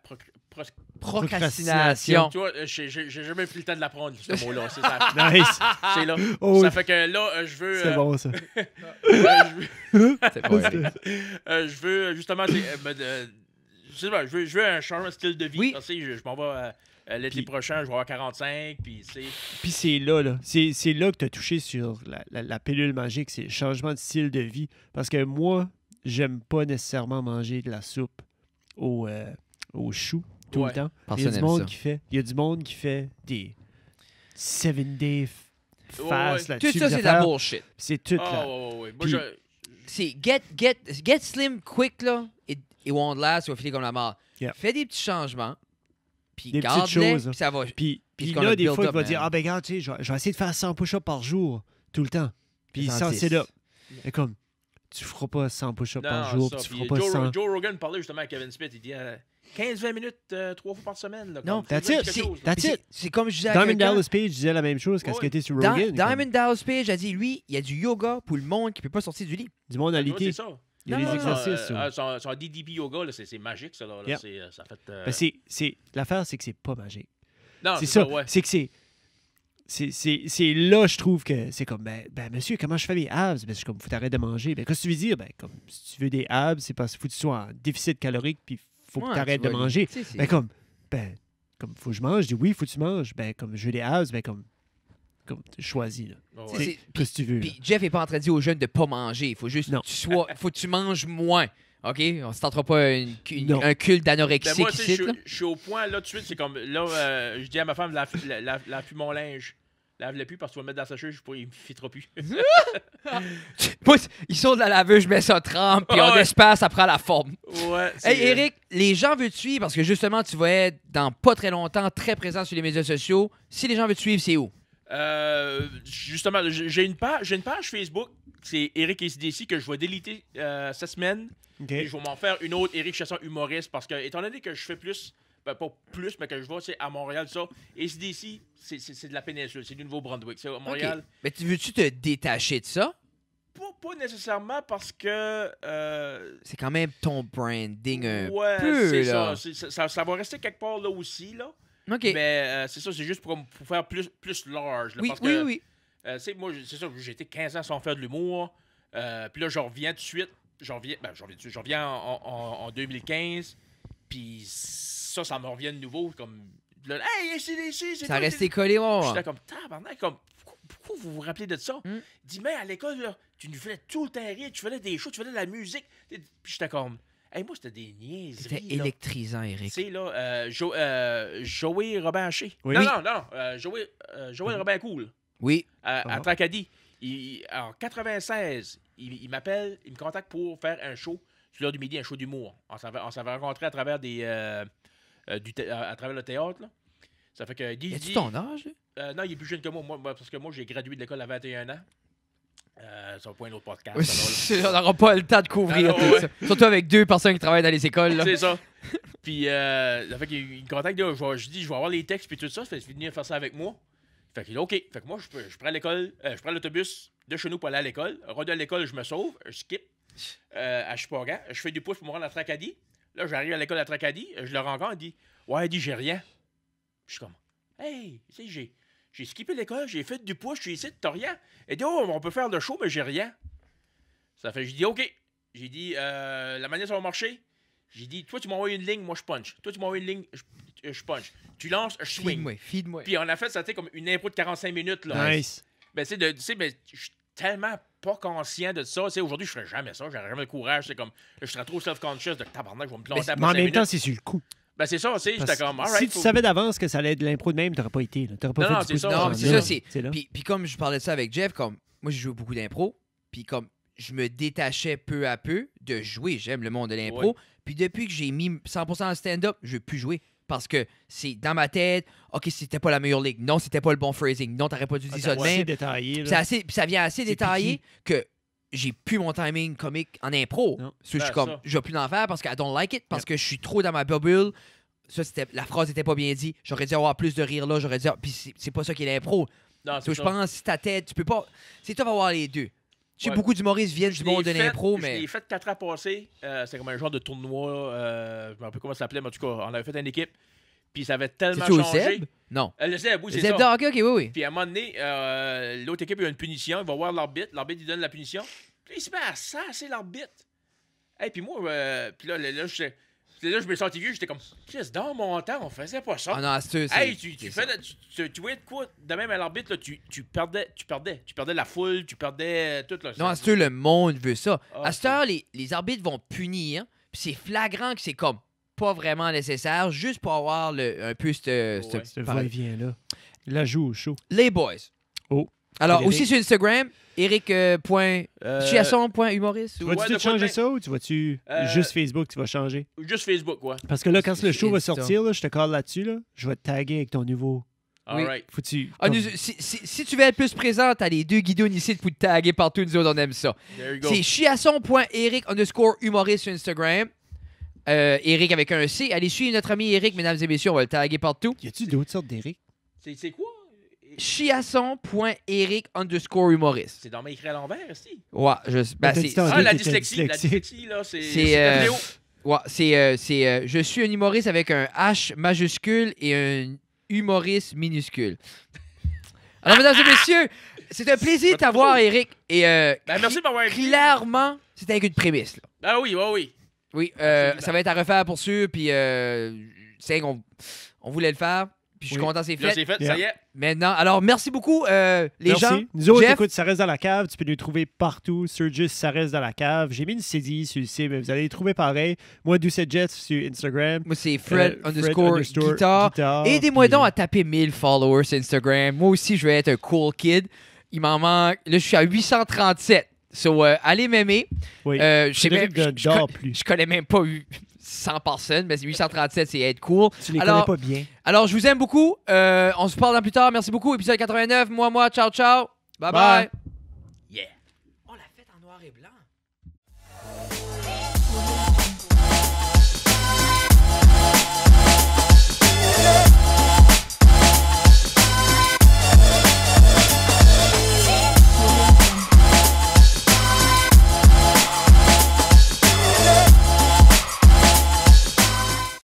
procrastination. Tu vois, euh, j'ai jamais pris le temps de l'apprendre, ce mot-là. C'est ça. <laughs> nice. C'est là. Oh ça fait que là, euh, je veux. C'est euh, bon, ça. <laughs> <laughs> C'est bon. Je veux justement. Je, je, veux, je veux un changement de style de vie. je, m'en vais l'été prochain, je vais avoir 45. Puis c'est là, là. c'est là que tu as touché sur la, la, la pilule magique, c'est le changement de style de vie. Parce que moi, j'aime pas nécessairement manger de la soupe au, euh, au chou tout le temps. Il y, a du monde qui fait, il y a du monde qui fait des 7 day fast là-dessus. Tout ça, c'est de la bullshit. C'est tout, ah, là. moi je... C'est get, get, get slim quick, là, et, et won't last, tu va filer comme la mort. Fais des petits changements, puis des garde les choses, puis ça va... Puis, là, des fois, il va dire, ah ben regarde, tu sais, je vais essayer de faire 100 push-ups par jour, tout le temps. Puis ça c'est là. Et comme, tu feras pas 100 push-ups par jour. tu feras pas Joe, 100... Rogan parlait justement à Kevin Smith. Il dit 15-20 euh, minutes, euh, trois fois par semaine. Là, non, that's it. C'est, comme je disais à Diamond Dallas Page disait la même chose qu'à ce qui était sur Rogan. Diamond Dallas Page a dit lui, il y a du yoga pour le monde qui peut pas sortir du lit. Du monde à ben, l'été. c'est ça. Il y a des exercices. euh, euh son, DDP yoga, c'est, magique, ça. Là, c'est, ça fait, ben, l'affaire, c'est que c'est pas magique. Non, c'est, ça. Ouais. C'est que c'est c'est là, je trouve que c'est comme, ben, ben, monsieur, comment je fais mes abs? Ben, c'est comme, faut t'arrêter de manger. Ben, qu'est-ce que tu veux dire? Ben, comme, si tu veux des abs, c'est parce qu'il faut que tu sois en déficit calorique, puis faut que tu arrêtes de manger. ben, comme, ben, comme, faut que je mange. Je dis, oui, faut que tu manges. Ben, comme, je veux des abs, ben, comme, comme, choisis, là. tu veux? Puis Jeff est pas en train de dire aux jeunes de pas manger. Il faut juste que tu sois, faut que tu manges moins. OK, on se pas une, un culte d'anorexie, ici. Je suis au point, là, tout de suite, c'est comme, là, je dis à ma femme, lave, la, la, mon linge. Lave-le plus parce que tu vas le mettre dans sa chemise, il ne me fitera plus. Moi, il saute de la laveuse, je mets ça trempe, puis oh, on espère ça prend la forme. Ouais. Hey, Eric, les gens veulent te suivre parce que justement, tu vas être dans pas très longtemps très présent sur les médias sociaux. Si les gens veulent te suivre, c'est où? justement, j'ai une page Facebook c'est Eric SDC que je vais déliter euh, cette semaine. Et je vais m'en faire une autre Eric Chasson humoriste parce que, étant donné que je fais plus, ben, pas plus, mais que je vois c'est à Montréal, ça, ici, c'est de la péninsule, c'est du Nouveau-Brunswick, c'est à Montréal. Mais tu veux-tu te détacher de ça? Pas, nécessairement parce que. Euh, c'est quand même ton branding ouais, c'est ça, ça, va rester quelque part là aussi, là. Mais euh, c'est ça, c'est juste pour, faire plus, plus large. oui, oui, oui euh, moi, c'est ça, j'étais 15 ans sans faire de l'humour. Euh, puis là, je reviens tout de suite. Je reviens, ben, reviens en, 2015. Puis ça, ça me revient de nouveau. Comme, hey, c'est ici, c'est Ça restait collé, moi. J'étais comme, tabarnak, comme, pourquoi, vous vous rappelez de ça? Hmm. dis mais à l'école, là, tu nous faisais tout le temps rire, tu faisais des shows, tu faisais de la musique. Puis j'étais comme, Hey, moi, c'était des niaiseries. C'était électrisant, Eric. Tu sais, là, euh, jo euh, Robin Haché. Non, non, non, euh, Joey, hmm. Robin Cool. Oui. À, euh, ah. en 96, il, m'appelle, il me contacte pour faire un show sur l'heure du midi, un show d'humour. On s'avait rencontré à travers des. Euh, euh, à travers le théâtre. Ça fait que. Il, tu ton âge? non, il est plus jeune que moi, parce que moi, j'ai gradué de l'école à 21 ans. ça va pas un autre podcast. <laughs> on n'aura pas le temps de couvrir. tout ça. Surtout avec deux personnes qui travaillent dans les écoles. C'est ça. Puis, euh, ça fait qu'il me contacte. je, dis, je vais avoir les textes puis tout ça. Fait venir faire ça avec moi. Fait qu'il dit OK. Fait que moi, je, prends l'école, euh, je prends l'autobus de chez nous pour aller à l'école. Rendu à l'école, je me sauve, je skip euh, à Je fais du push pour me rendre à Tracadie. Là, j'arrive à l'école à Tracadie, je le rencontre, il dit Ouais, il dit, j'ai rien. Je suis comme Hey, j'ai. skippé l'école, j'ai fait du push, je suis ici, t'as rien. Il dit, oh, on peut faire le show, mais j'ai rien. Ça fait, je dis OK. J'ai dit, euh, la manière, ça va marcher. J'ai dit, toi, tu m'envoies une ligne, moi, je punch. Toi, tu m'envoies une ligne, euh, je, punch. Tu lances, je swing. Feed-moi, feed-moi. Puis on a fait ça, tu comme une impro de 45 minutes. Là. Nice. Ben, tu sais, ben, je suis tellement pas conscient de ça. aujourd'hui, je ferais jamais ça. J'aurais jamais le courage. C'est comme, je serais trop self-conscious de tabarnak, je vais me planter Mais, mais en même temps, c'est sur le coup. Ben, c'est ça, aussi. J'étais comme, Si tu savais d'avance que ça allait être de l'impro de même, t'aurais pas été. Là. T'aurais pas non, c'est ça. Non, c'est ça. C'est... puis, puis, comme je parlais de ça avec Jeff, comme, moi, j'ai joué beaucoup d'impro. Puis, comme, je me détachais peu à peu de jouer. J'aime le monde de l'impro. Puis depuis que j'ai mis 100% en stand-up, je veux plus jouer. Parce que c'est dans ma tête, OK, c'était pas la meilleure ligue. Non, c'était pas le bon phrasing. Non, t'aurais pas dû dire ah, ça de même. Détaillé, ça vient assez détaillé que j'ai plus mon timing comique en impro. je suis ben, comme, je vais plus en faire parce que I don't like it, parce que je suis trop dans ma bubble. c'était, la phrase était pas bien dit. J'aurais dû avoir plus de rire là. J'aurais dû. Puis c'est, pas ça qui est l'impro. So, je pense si ta tête, tu peux pas. C'est toi avoir les deux. J'ai sais, ouais. beaucoup d'humoristes viennent du monde de l'impro, mais. J'ai fait quatre ans passés. Euh, c'est comme un genre de tournoi. Euh, je ne rappelle pas comment ça s'appelait, mais en tout cas, on avait fait une équipe. Puis ça avait tellement changé. Au Zeb? Non. Euh, le Zeb, oui, c'est ça. Le Zeb, ok, oui, oui. Puis à un moment donné, l'autre équipe, il a une punition. Il va voir l'arbitre. L'arbitre, il donne la punition. Puis il se met à ça, c'est l'arbitre. Et puis moi, puis là, là, là je puis là, je me sentais vieux, j'étais comme, C'est dans mon temps, on faisait pas ça. Ah non, c'est Hey, tu, tu fais, tu, de quoi De même à l'arbitre, là, tu, tu perdais, tu perdais, tu perdais la foule, tu perdais euh, tout. Là, non, c'est le monde veut ça. Ah, à cette heure, les, les arbitres vont punir, hein, puis c'est flagrant que c'est comme pas vraiment nécessaire, juste pour avoir le, un peu ce. Euh, ouais. ce et vient là. La joue au show. Les boys. Oh. Alors, aussi sur Instagram, Eric. Euh, euh, vas-tu changer ça ou tu vas-tu euh, juste Facebook, tu vas changer Juste Facebook, quoi Parce que là, quand le show va sortir, je te colle là-dessus, là, je vais te taguer avec ton nouveau. Right. ah, si, tu veux être plus présent, t'as les deux guidons ici pour te taguer partout. Nous autres, on aime ça. C'est chiasson.eric underscore humoriste sur Instagram. Eric avec un C. Allez suivre notre ami Eric, mesdames et messieurs, on va le taguer partout. Y a-tu d'autres sortes d'Eric? C'est quoi? chiasson.eric underscore humoriste. C'est dans mes écrit à l'envers, aussi. Ouais, je. Ben, ah, la dyslexie, la dyslexie, là, c'est. C'est. Euh, ouais, c'est. Euh, euh, je suis un humoriste avec un H majuscule et un humoriste minuscule. Alors, mesdames et messieurs, c'est un plaisir de t'avoir, Eric. Et. Ben, merci de m'avoir Clairement, c'était avec une prémisse, là. Ah oui, ouais, oui. Oui, ça va être à refaire pour sûr, puis. c'est qu'on on voulait le faire. Puis je suis content, c'est fait. c'est fait, ça y est. Maintenant, alors merci beaucoup, les euh, les Merci. gens. Nous autres, écoute, ça reste dans la cave. Tu peux nous trouver partout. Surgis, ça reste dans la cave. J'ai mis une CD sur le site, mais vous allez les trouver pareil. Moi, Doucet Jet sur Instagram. Moi, c'est Fred, euh, underscore, guitar. Aidez-moi donc à taper 1000 followers sur Instagram. Moi aussi, je vais être un cool kid. Il m'en manque. Là, je suis à 837. So, euh, allez m'aimer. je Je connais même pas. eu- 100 personnes, mais 837, c'est être cool. Tu les alors, connais pas bien. Alors, je vous aime beaucoup. Euh, on se parle dans plus tard. Merci beaucoup. Épisode 89. Moi, moi. Ciao, ciao. bye. bye.